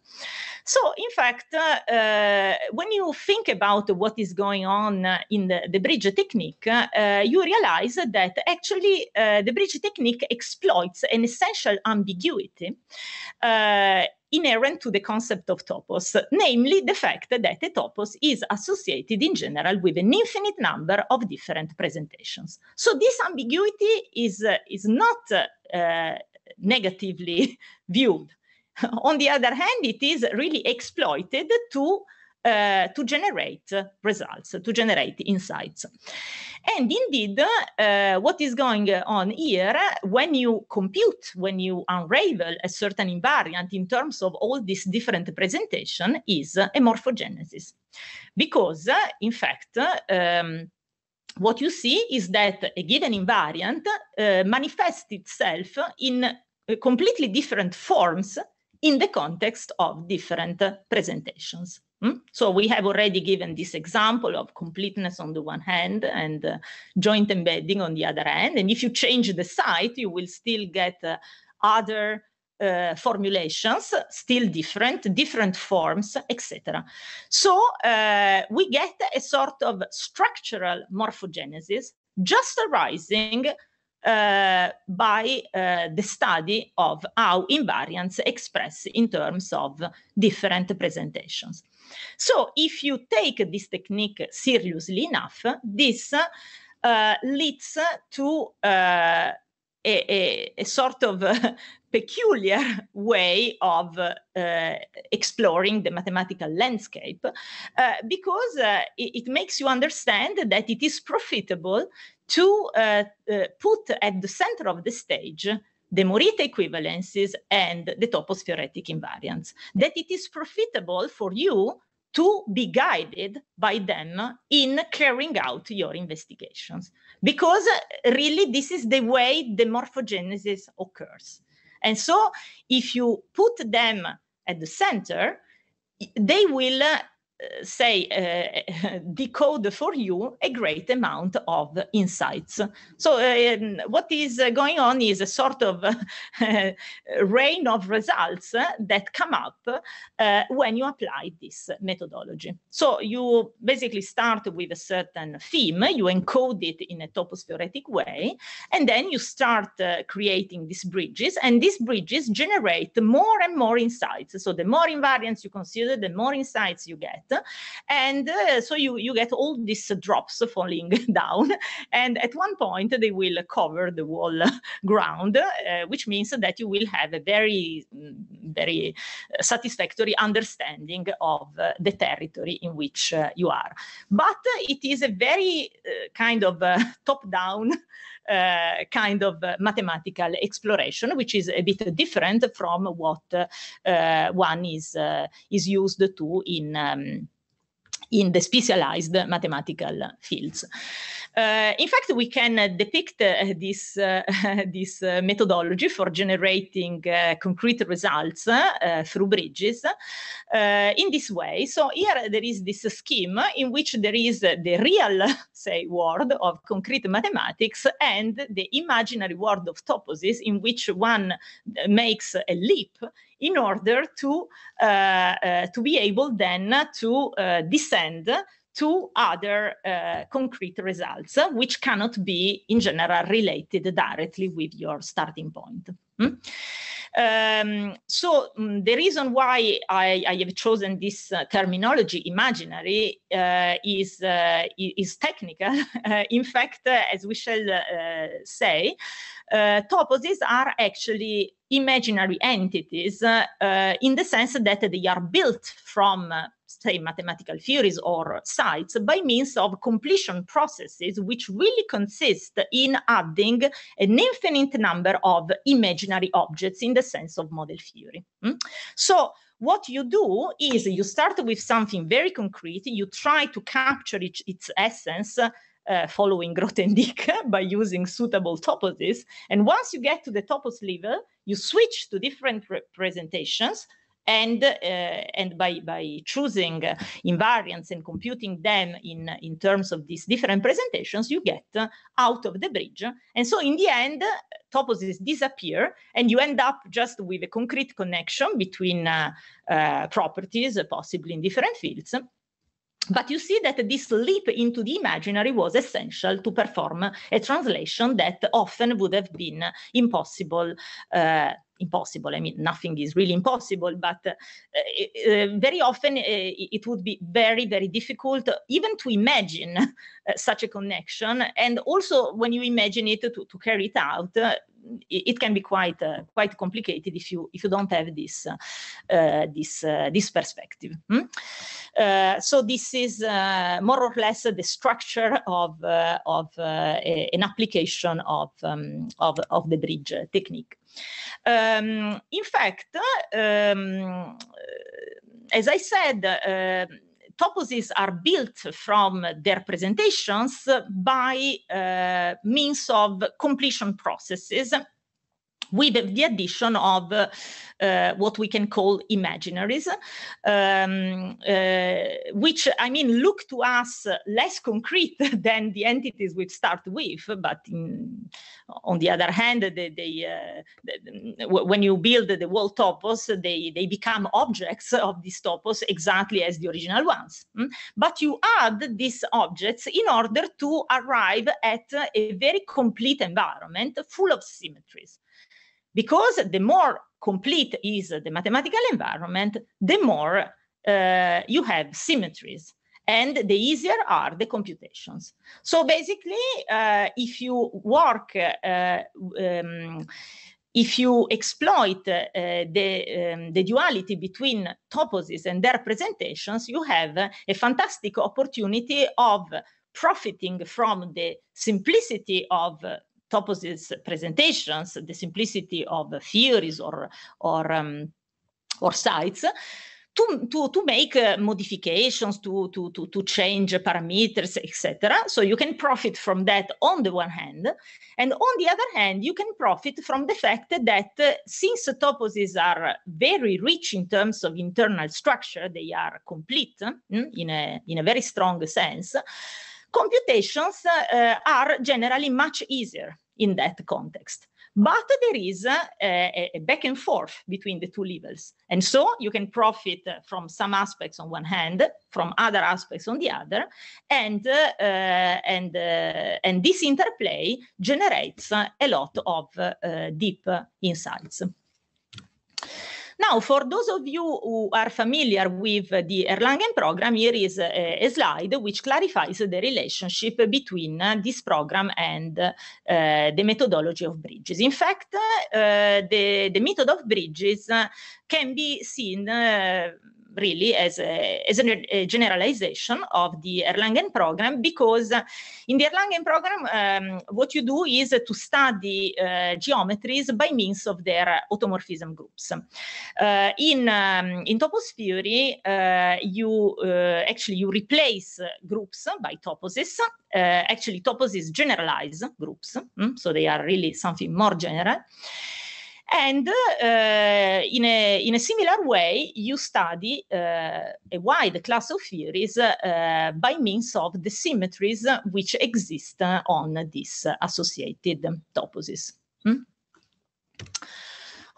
So, in fact, uh, uh when you think about what is going on uh, in the, the bridge technique, uh, you realize that actually the bridge technique exploits an essential ambiguity inherent to the concept of topos, namely the fact that a topos is associated in general with an infinite number of different presentations. So this ambiguity is, uh, is not uh, negatively [laughs] viewed. On the other hand, it is really exploited to uh, to generate results, to generate insights. And indeed, uh, what is going on here, when you compute, when you unravel a certain invariant in terms of all these different presentation, is a morphogenesis. Because, uh, in fact, um, what you see is that a given invariant eh, manifests itself in completely different forms in the context of different presentations. Hmm? So we have already given this example of completeness on the one hand and uh, joint embedding on the other hand. And if you change the site, you will still get uh, other uh, formulations, still different, different forms, etc. So uh, we get a sort of structural morphogenesis just arising uh, by uh, the study of how invariants express in terms of different presentations. So if you take this technique seriously enough, this uh, leads to uh, a, a, sort of uh, a [laughs] peculiar way of uh, exploring the mathematical landscape uh, because uh, it, it, makes you understand that it is profitable to uh, uh, put at the center of the stage the Morita equivalences and the topos theoretic invariants, that it is profitable for you to be guided by them in carrying out your investigations. Because uh, really, this is the way the morphogenesis occurs. And so, if you put them at the center, they will uh, say, uh, [laughs] decode for you a great amount of insights. So, um, what is going on is a sort of [laughs] rain of results that come up uh, when you apply this methodology. So, you basically start with a certain theme, you encode it in a topos theoretic way, and then you start creating these bridges, and these bridges generate more and more insights. So, the more invariants you consider, the more insights you get and uh, so you you get all these drops falling [laughs] down and at one point they will cover the whole [laughs] ground uh, which means that you will have a very mm, very uh, satisfactory understanding of uh, the territory in which uh, you are but it is a very uh, kind of [laughs] top down uh, kind of uh, mathematical exploration, which is a bit different from what uh, one is is used to in um, in the specialized mathematical fields. Uh, in fact, we can uh, depict uh, this, uh, [laughs] this uh, methodology for generating uh, concrete results through bridges in this way. So here there is this scheme in which there is the real, [laughs] say, world of concrete mathematics and the imaginary world of toposes in which one makes a leap in order to, uh, uh, to be able then to uh, descend to other uh, concrete results, uh, which cannot be in general related directly with your starting point. Mm? Um, so um, the reason why I, I have chosen this uh, terminology, imaginary, is is technical. [laughs] in fact, as we shall say, uh, toposes are actually imaginary entities uh, uh, in the sense that they are built from uh, say mathematical theories or sites by means of completion processes which really consist in adding an infinite number of imaginary objects in the sense of model theory mm? so what you do is you start with something very concrete you try to capture its essence uh, following Grothendieck [laughs] by using suitable toposes. And once you get to the topos level, you switch to different presentations, and uh, and by by choosing uh, invariants and computing them in in terms of these different presentations you get uh, out of the bridge and so in the end toposes disappear and you end up just with a concrete connection between uh, uh, properties possibly in different fields but you see that this leap into the imaginary was essential to perform a translation that often would have been impossible. Uh, impossible. I mean, nothing is really impossible, but uh, uh, uh very often uh, it would be very, very difficult even to imagine uh, such a connection. And also, when you imagine it, to, to carry it out, it can be quite uh, quite complicated if you if you don't have this uh, uh, this this perspective. Hmm? so this is more or less the structure of of a, an application of um, of of the bridge technique. Um, in fact, um, as I said, uh, toposes are built from their presentations by uh, means of completion processes with the addition of uh, what we can call imaginaries, um, uh, which I mean look to us less concrete [laughs] than the entities we start with. But in, on the other hand, they, they, uh, they, when you build the wall topos, they, they become objects of this topos exactly as the original ones. Hmm? But you add these objects in order to arrive at a very complete environment full of symmetries because the more complete is the mathematical environment, the more uh, you have symmetries and the easier are the computations. So basically, uh, if you work, uh, um, if you exploit uh, the, um, the duality between toposes and their presentations, you have a fantastic opportunity of profiting from the simplicity of Topos's presentations, the simplicity of theories or, or, um, or sites, to, to, to make uh, modifications, to, to, to, to change parameters, etc. So you can profit from that on the one hand. And on the other hand, you can profit from the fact that uh, since toposes are very rich in terms of internal structure, they are complete mm, in, a, in a very strong sense, computations uh, are generally much easier in that context. But there is a, a, back and forth between the two levels. And so you can profit from some aspects on one hand, from other aspects on the other. And, uh, and, uh, and this interplay generates a lot of uh, deep insights. Now, for those of you who are familiar with the Erlangen program, here is a, a slide which clarifies the relationship between this program and uh, the methodology of bridges. In fact, uh, the, the method of bridges can be seen uh, really as, a, as a, a generalization of the Erlangen program because in the Erlangen program, um, what you do is to study uh, geometries by means of their automorphism groups. Uh, in, um, in topos theory, uh, you uh, actually you replace groups by toposes. Uh, actually, toposes generalize groups, hmm, so they are really something more general. And uh, in, a, in a similar way, you study uh, a wide class of theories uh, by means of the symmetries which exist on these associated toposes. Hmm?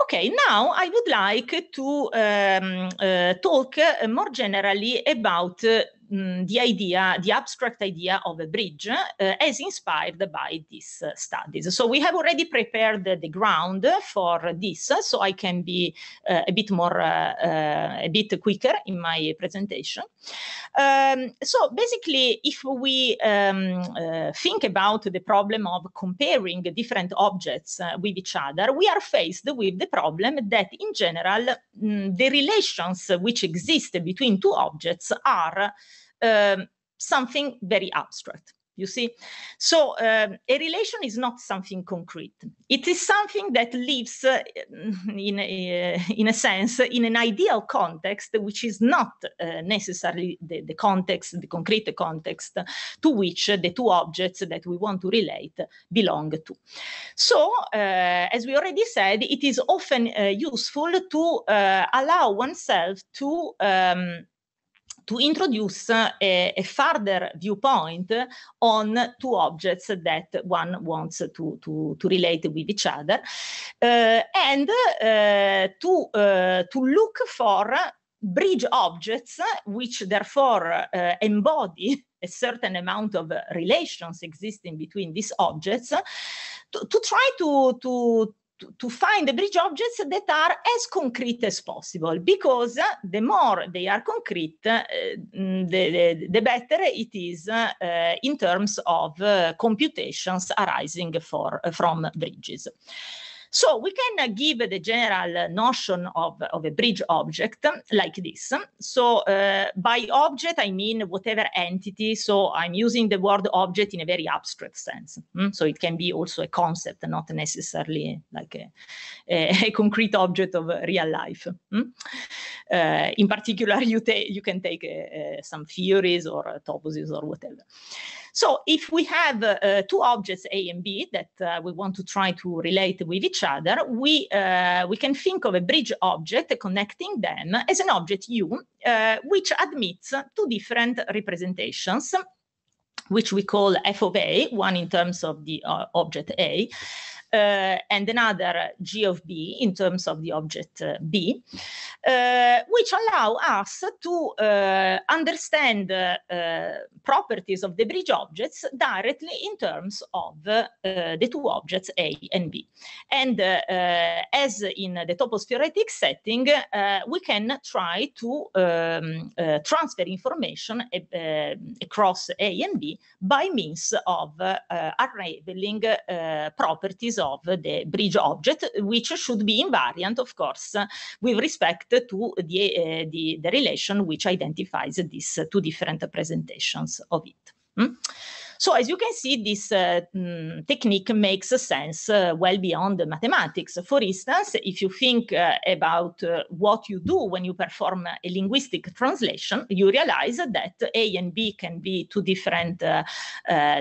Okay, now I would like to um, uh, talk more generally about uh, Mm, the idea, the abstract idea of a bridge uh, as inspired by these uh, studies. So we have already prepared the ground for this, so I can be eh, a bit more, eh, a bit quicker in my presentation. Um, so basically, if we um, think about the problem of comparing different objects with each other, we are faced with the problem that in general, mm, the relations which exist between two objects are um, something very abstract. You see? So um, a relation is not something concrete. It is something that lives, uh, in, a, uh, in a sense, in an ideal context, which is not uh, necessarily the, the, context, the concrete context to which the two objects that we want to relate belong to. So, uh, as we already said, it is often uh, useful to uh, allow oneself to. Um, to introduce a, eh, a further viewpoint on two objects that one wants to, to, to relate with each other eh, and eh, to, to look for bridge objects which therefore embody a certain amount of relations existing between these objects to, to try to, to to, to find the bridge objects that are as concrete as possible because the more they are concrete, uh, the, the, the, better it is uh, in terms of uh, computations arising for, from bridges. So we can uh, give the general uh, notion of, of a bridge object um, like this. So uh, by object, I mean whatever entity. So I'm using the word object in a very abstract sense. Mm? So it can be also a concept, not necessarily like a, a, concrete object of real life. Mm? Uh, in particular, [laughs] you, you can take uh, some theories or uh, toposes or whatever. So if we have uh, two objects A and B that uh, we want to try to relate with each other, we, uh, we can think of a bridge object connecting them as an object U, uh, which admits two different representations, which we call F of A, one in terms of the uh, object A, uh, and another G of B in terms of the object uh, B, uh, which allow us to understand properties of the bridge objects directly in terms of the two objects A and B. And as in the topos theoretic setting, we can try to um, transfer information across A and B by means of unraveling properties size of the bridge object, which should be invariant, of course, with respect to the, eh, the, the, relation which identifies these two different presentations of it. Mm? So as you can see, this uh, technique makes sense uh, well beyond the mathematics. For instance, if you think uh, about what you do when you perform a linguistic translation, you realize that A and B can be two different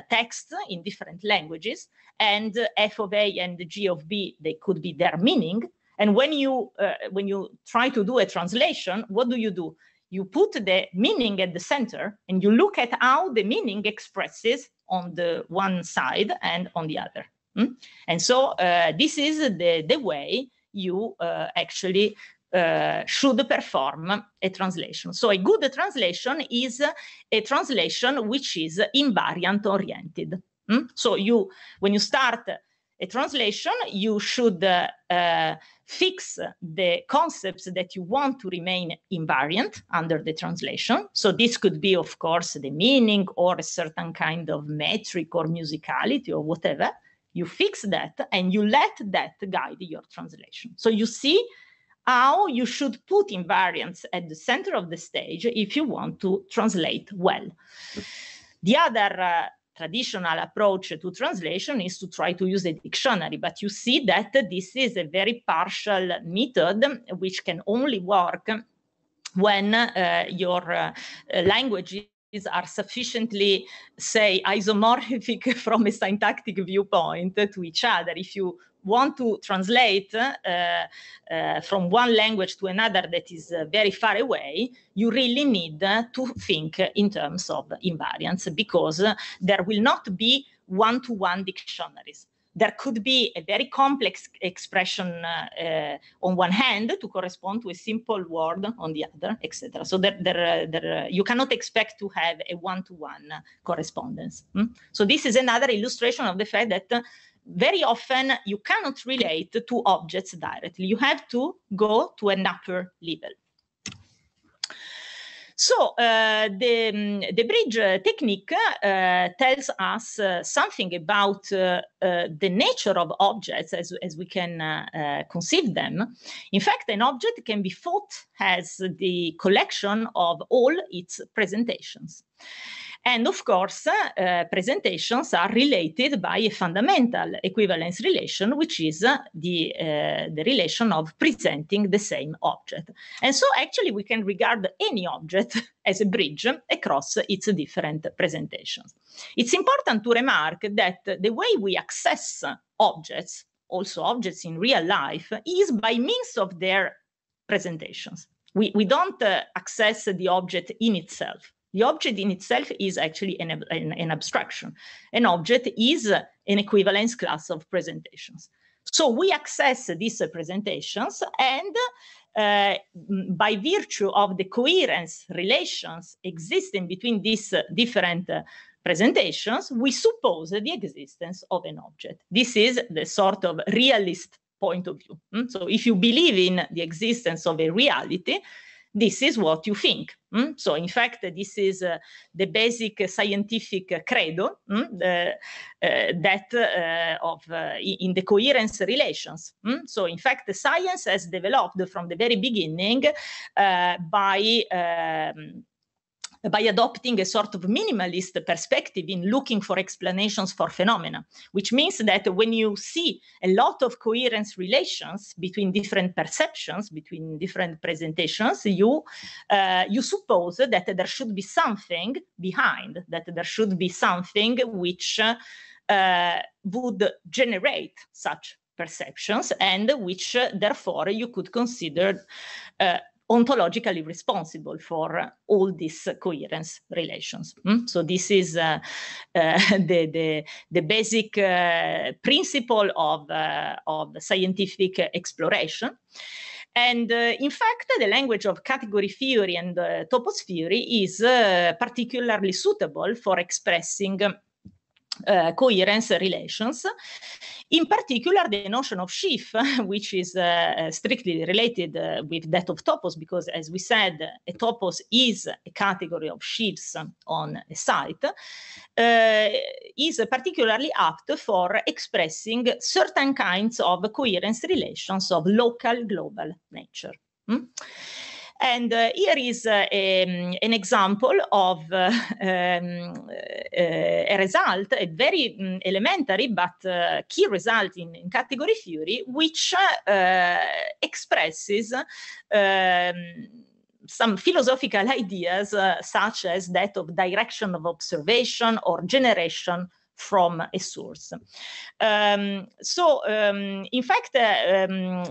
texts in different languages and f of a and g of b they could be their meaning and when you uh, when you try to do a translation what do you do you put the meaning at the center and you look at how the meaning expresses on the one side and on the other mm? and so uh, this is the, the way you uh, actually uh, should perform a translation. So a good translation is a translation which is invariant oriented. Mm? So you, when you start a translation, you should uh, uh, fix the concepts that you want to remain invariant under the translation. So this could be, of course, the meaning or a certain kind of metric or musicality or whatever. You fix that and you let that guide your translation. So you see how you should put invariants at the center of the stage if you want to translate well. The other uh, traditional approach to translation is to try to use a dictionary. But you see that this is a very partial method which can only work when uh, your uh, language are sufficiently, say, isomorphic [laughs] from a syntactic viewpoint to each other. If you want to translate uh, uh, from one language to another that is uh, very far away, you really need to think in terms of invariance because there will not be one to one dictionaries there could be a very complex expression uh, uh, on one hand to correspond to a simple word on the other, etc. So there, there, there, you cannot expect to have a one-to-one correspondence. Mm? So this is another illustration of the fact that very often you cannot relate to objects directly. You have to go to an upper level. So uh, the, um, the bridge uh, technique uh, tells us uh, something about uh, the nature of objects as, as we can conceive them. In fact, an object can be thought as the collection of all its presentations. And of course, uh, presentations are related by a fundamental equivalence relation, which is uh, the, uh, the relation of presenting the same object. And so actually we can regard any object [laughs] as a bridge across its different presentations. It's important to remark that the way we access objects, also objects in real life, is by means of their presentations. We, we don't uh, access the object in itself the object in itself is actually an, an, an abstraction. An object is an equivalence class of presentations. So we access these presentations and uh, by virtue of the coherence relations existing between these uh, different uh, presentations, we suppose the existence of an object. This is the sort of realist point of view. Mm? So if you believe in the existence of a reality, this is what you think. Mm? So, in fact, this is uh, the basic scientific credo mm, the, uh, uh, that uh, of uh, in the coherence relations. Mm? So, in fact, the science has developed from the very beginning by um, by adopting a sort of minimalist perspective in looking for explanations for phenomena, which means that when you see a lot of coherence relations between different perceptions, between different presentations, you, uh, you suppose that there should be something behind, that there should be something which uh, uh, would generate such perceptions and which uh, therefore you could consider uh, ontologically responsible for all these coherence relations. Mm? So this is uh, uh, [laughs] the, the, the, basic uh, principle of, uh, of scientific exploration. And uh, in fact, the language of category theory and uh, topos theory is particularly suitable for expressing Eh, coherence relations. In particular, the notion of sheaf, [laughs] which is uh, strictly related uh, with that of topos, because as we said, a topos is a category of sheaves on a site, is particularly apt for expressing certain kinds of coherence relations of local global nature. Mm? And uh, here is uh, a, ehm, an example of uh, um, a result, a very um, elementary but uh, key result in, in, category theory, which uh, expresses um, some philosophical ideas uh, such as that of direction of observation or generation from a source. Um, so, um, in fact, uh, um,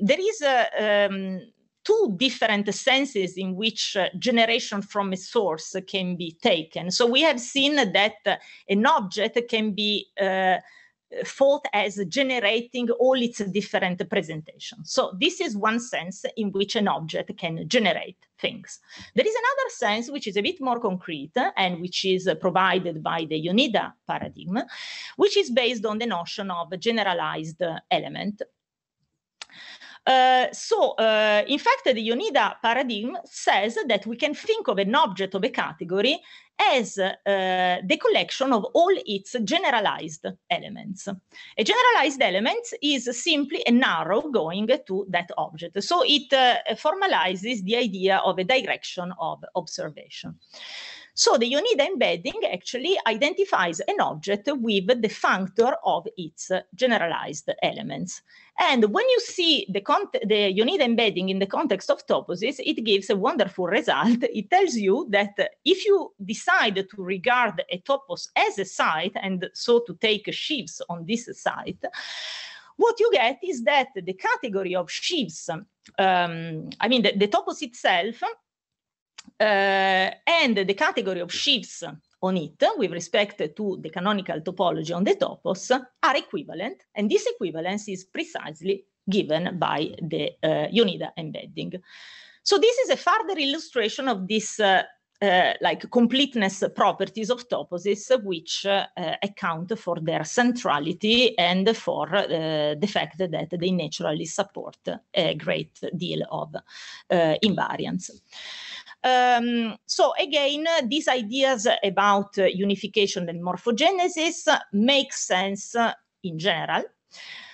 there is a two different senses in which uh, generation from a source can be taken. So we have seen that uh, an object can be uh, thought as generating all its different presentations. So this is one sense in which an object can generate things. There is another sense which is a bit more concrete uh, and which is uh, provided by the UNIDA paradigm, which is based on the notion of generalized element uh, so, uh, in fact, the Yoneda paradigm says that we can think of an object of a category as uh, the collection of all its generalized elements. A generalized element is simply a narrow going to that object. So, it uh, formalizes the idea of a direction of observation. So the UNIDA embedding actually identifies an object with the functor of its generalized elements. And when you see the, the UNIDA embedding in the context of toposes, it gives a wonderful result. It tells you that if you decide to regard a topos as a site and so to take sheaves on this site, what you get is that the category of sheaves, um, I mean, the, the topos itself Eh, and the category of sheaves on it with respect to the canonical topology on the topos are equivalent, and this equivalence is precisely given by the uh, eh, UNIDA embedding. So this is a further illustration of this uh, uh, like completeness properties of toposes, which account for their centrality and for the fact that they naturally support a great deal of invariance. Um, so again, these ideas about uh, unification and morphogenesis make sense in general.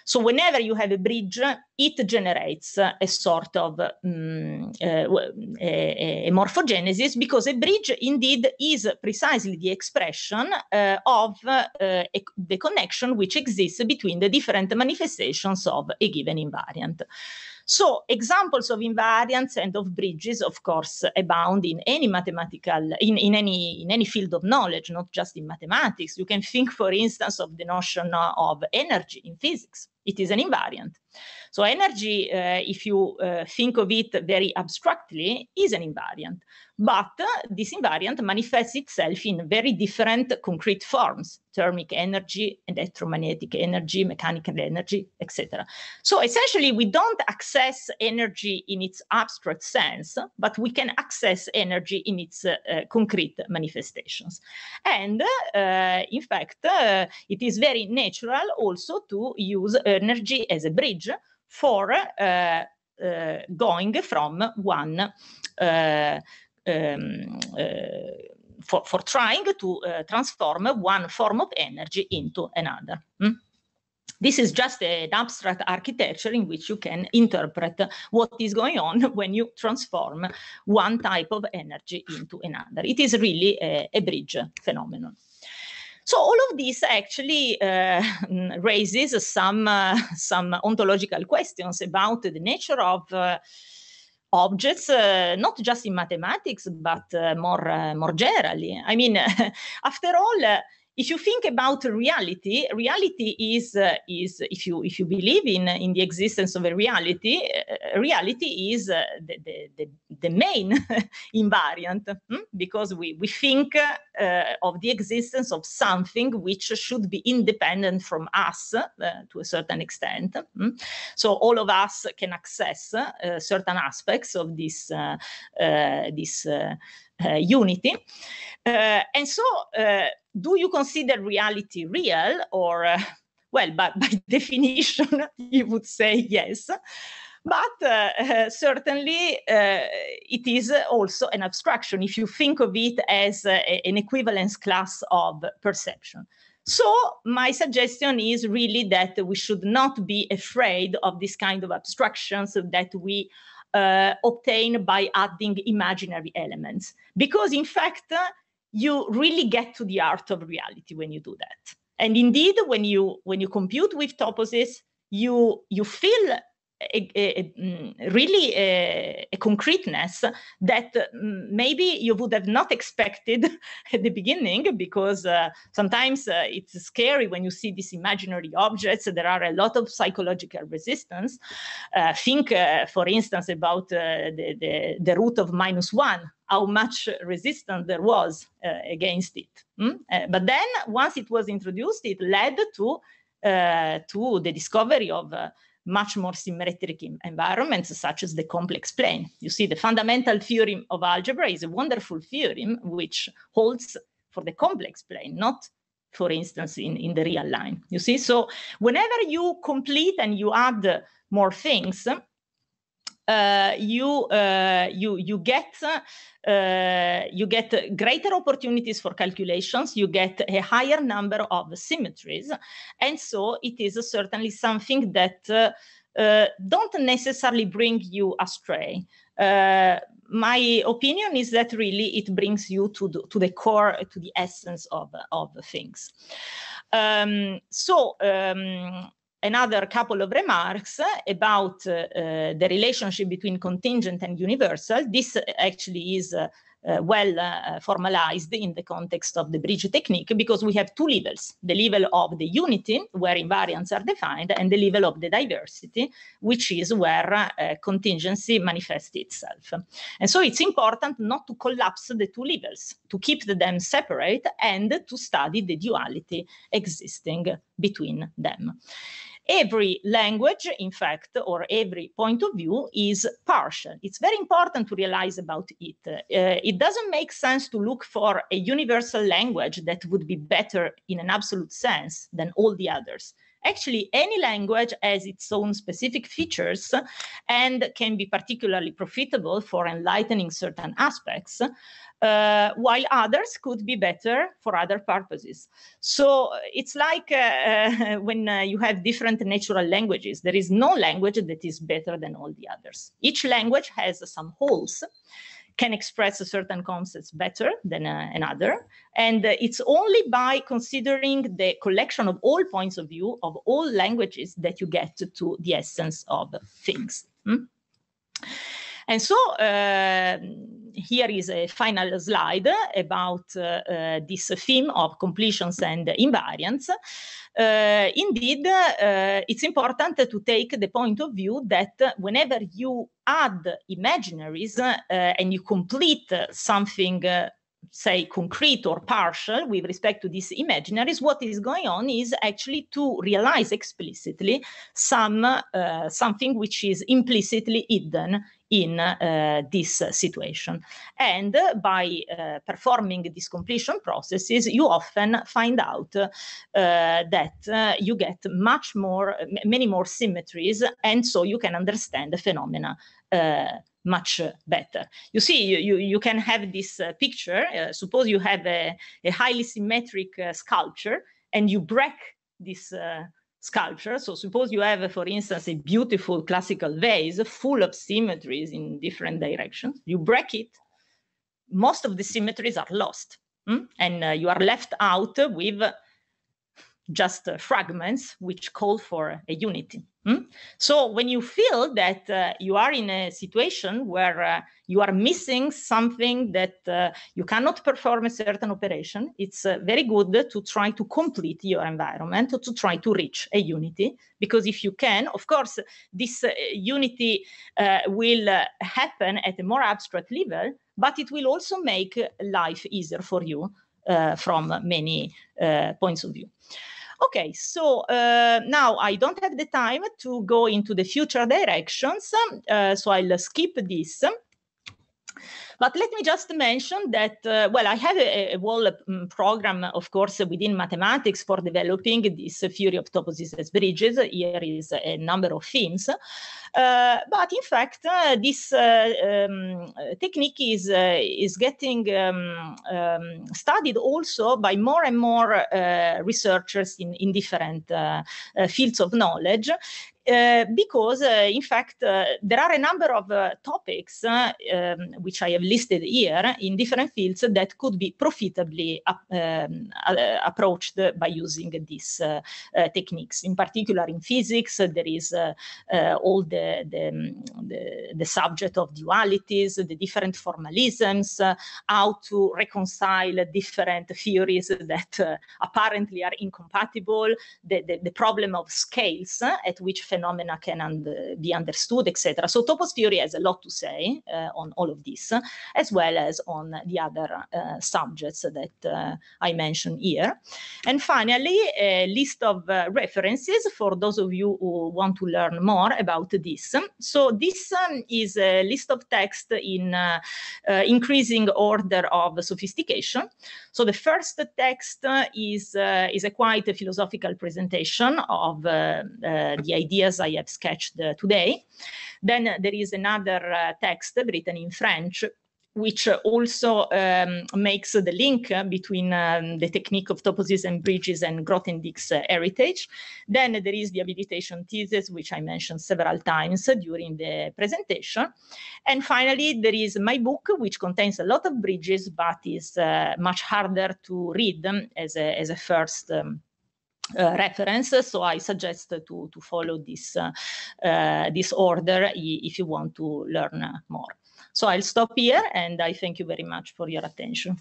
So whenever you have a bridge, it generates a sort of um, a, a morphogenesis because a bridge indeed is precisely the expression uh, of uh, a, the connection which exists between the different manifestations of a given invariant. So examples of invariants and of bridges, of course, abound in any mathematical, in, in any in any field of knowledge, not just in mathematics. You can think, for instance, of the notion of energy in physics. It is an invariant. So energy, uh, if you uh, think of it very abstractly, is an invariant. But uh, this invariant manifests itself in very different concrete forms, thermic energy, electromagnetic energy, mechanical energy, etc. So essentially, we don't access energy in its abstract sense, but we can access energy in its eh, concrete manifestations. And in fact, it is very natural also to use energy as a bridge stage for eh, eh, going from one um, for, for, trying to transform one form of energy into another. Mm? this is just an abstract architecture in which you can interpret what is going on [laughs] when you transform one type of energy into another. It is really a, a bridge phenomenon. So all of this actually uh, [laughs] raises some uh, some ontological questions about the nature of uh, objects, uh, not just in mathematics, but uh, more uh, more generally. I mean, [laughs] after all, uh, if you think about reality, reality is uh, is if you if you believe in uh, in the existence of a reality, uh, uh, reality is uh, the, the, the, the, main [laughs] invariant hmm? because we we think uh, of the existence of something which should be independent from us to a certain extent. Hmm? So all of us can access certain aspects of this this. Uh, unity. Uh, and so, uh, do you consider reality real or? well, but by [laughs] definition, you would say yes. But uh, certainly, uh, it is also an abstraction if you think of it as an equivalence class of perception. So, my suggestion is really that we should not be afraid of this kind of abstractions that we uh, obtained by adding imaginary elements. Because in fact, uh, you really get to the art of reality when you do that. And indeed, when you when you compute with toposes, you you feel a, a, mm, really a, a, concreteness that uh, maybe you would have not expected [laughs] at the beginning because uh, sometimes uh, it's scary when you see these imaginary objects there are a lot of psychological resistance uh, think uh, for instance about uh, the, the, the root of minus one how much resistance there was against it mm? but then once it was introduced it led to to the discovery of much more symmetric environments such as the complex plane. You see, the fundamental theorem of algebra is a wonderful theorem which holds for the complex plane, not for instance, in, in the real line. You see, so whenever you complete and you add more things, uh, you, uh, you, you get uh, you get greater opportunities for calculations, you get a higher number of symmetries. And so it is certainly something that uh, uh, don't necessarily bring you astray. Uh, my opinion is that really it brings you to the, to the core, to the essence of, of things. Um, so um, another couple of remarks about uh, the relationship between contingent and universal. This uh, actually is uh, uh, well uh, formalized in the context of the bridge technique because we have two levels the level of the unity where invariants are defined and the level of the diversity which is where uh, contingency manifests itself and so it's important not to collapse the two levels to keep them separate and to study the duality existing between them every language, in fact, or every point of view is partial. It's very important to realize about it. Uh, it doesn't make sense to look for a universal language that would be better in an absolute sense than all the others actually any language has its own specific features and can be particularly profitable for enlightening certain aspects uh, while others could be better for other purposes. So it's like uh, [laughs] when uh, you have different natural languages, there is no language that is better than all the others. Each language has some holes can express certain concepts better than uh, another. And uh, it's only by considering the collection of all points of view of all languages that you get to the essence of things. Mm? And so um, here is a final slide about uh, this theme of completions and invariants. Uh, indeed, uh, it's important to take the point of view that whenever you add imaginaries and you complete something say concrete or partial with respect to these imaginaries what is going on is actually to realize explicitly some uh, something which is implicitly hidden in uh, this situation. And by uh, performing these completion processes, you often find out uh, that you get much more, many more symmetries, and so you can understand the phenomena much better. You see, you, you, you can have this uh, picture. Uh, suppose you have a, a highly symmetric uh, sculpture and you break this sculpture. So suppose you have, for instance, a beautiful classical vase full of symmetries in different directions. You break it, most of the symmetries are lost, hmm? and uh, you are left out with just uh, fragments which call for a unity. Hmm? So when you feel that uh, you are in a situation where uh, you are missing something that uh, you cannot perform a certain operation, it's uh, very good to try to complete your environment, to try to reach a unity. Because if you can, of course, this uh, unity will happen at a more abstract level, but it will also make life easier for you from many points of view. Okay, so uh, now I don't have the time to go into the future directions, uh, so I'll skip this. But let me just mention that, uh, well, I have a, a whole mm, program, of course, within mathematics for developing this theory of toposes as bridges. Here is a number of themes. Uh, but in fact, uh, this uh, um, technique is, uh, is getting um, um, studied also by more and more uh, researchers in, in different fields of knowledge. Uh, because uh, in fact uh, there are a number of topics um, which I have listed here in different fields that could be profitably uh, um, uh, approached by using these uh, techniques. In particular, in physics, there is all the, the, um, the, the, subject of dualities, the different formalisms, how to reconcile different theories that apparently are incompatible, the, the, the, problem of scales at which phenomena can be understood, etc. So Topos theory has a lot to say uh, on all of this, as well as on the other uh, subjects that uh, I mentioned here. And finally, a list of uh, references for those of you who want to learn more about this. So this um, is a list of text in uh, uh, increasing order of sophistication. So the first text uh, is, is a quite a philosophical presentation of the ideas I have sketched today. Then there is another text written in French which also um, makes the link uh, between um, the technique of toposes and bridges and Grothendieck's uh, heritage. Then there is the habilitation thesis, which I mentioned several times during the presentation. And finally, there is my book, which contains a lot of bridges, but is uh, much harder to read um, as a, as a first um, uh, reference. So I suggest to, to follow this, uh, uh, this order if you want to learn more. So I'll stop here and I thank you very much for your attention.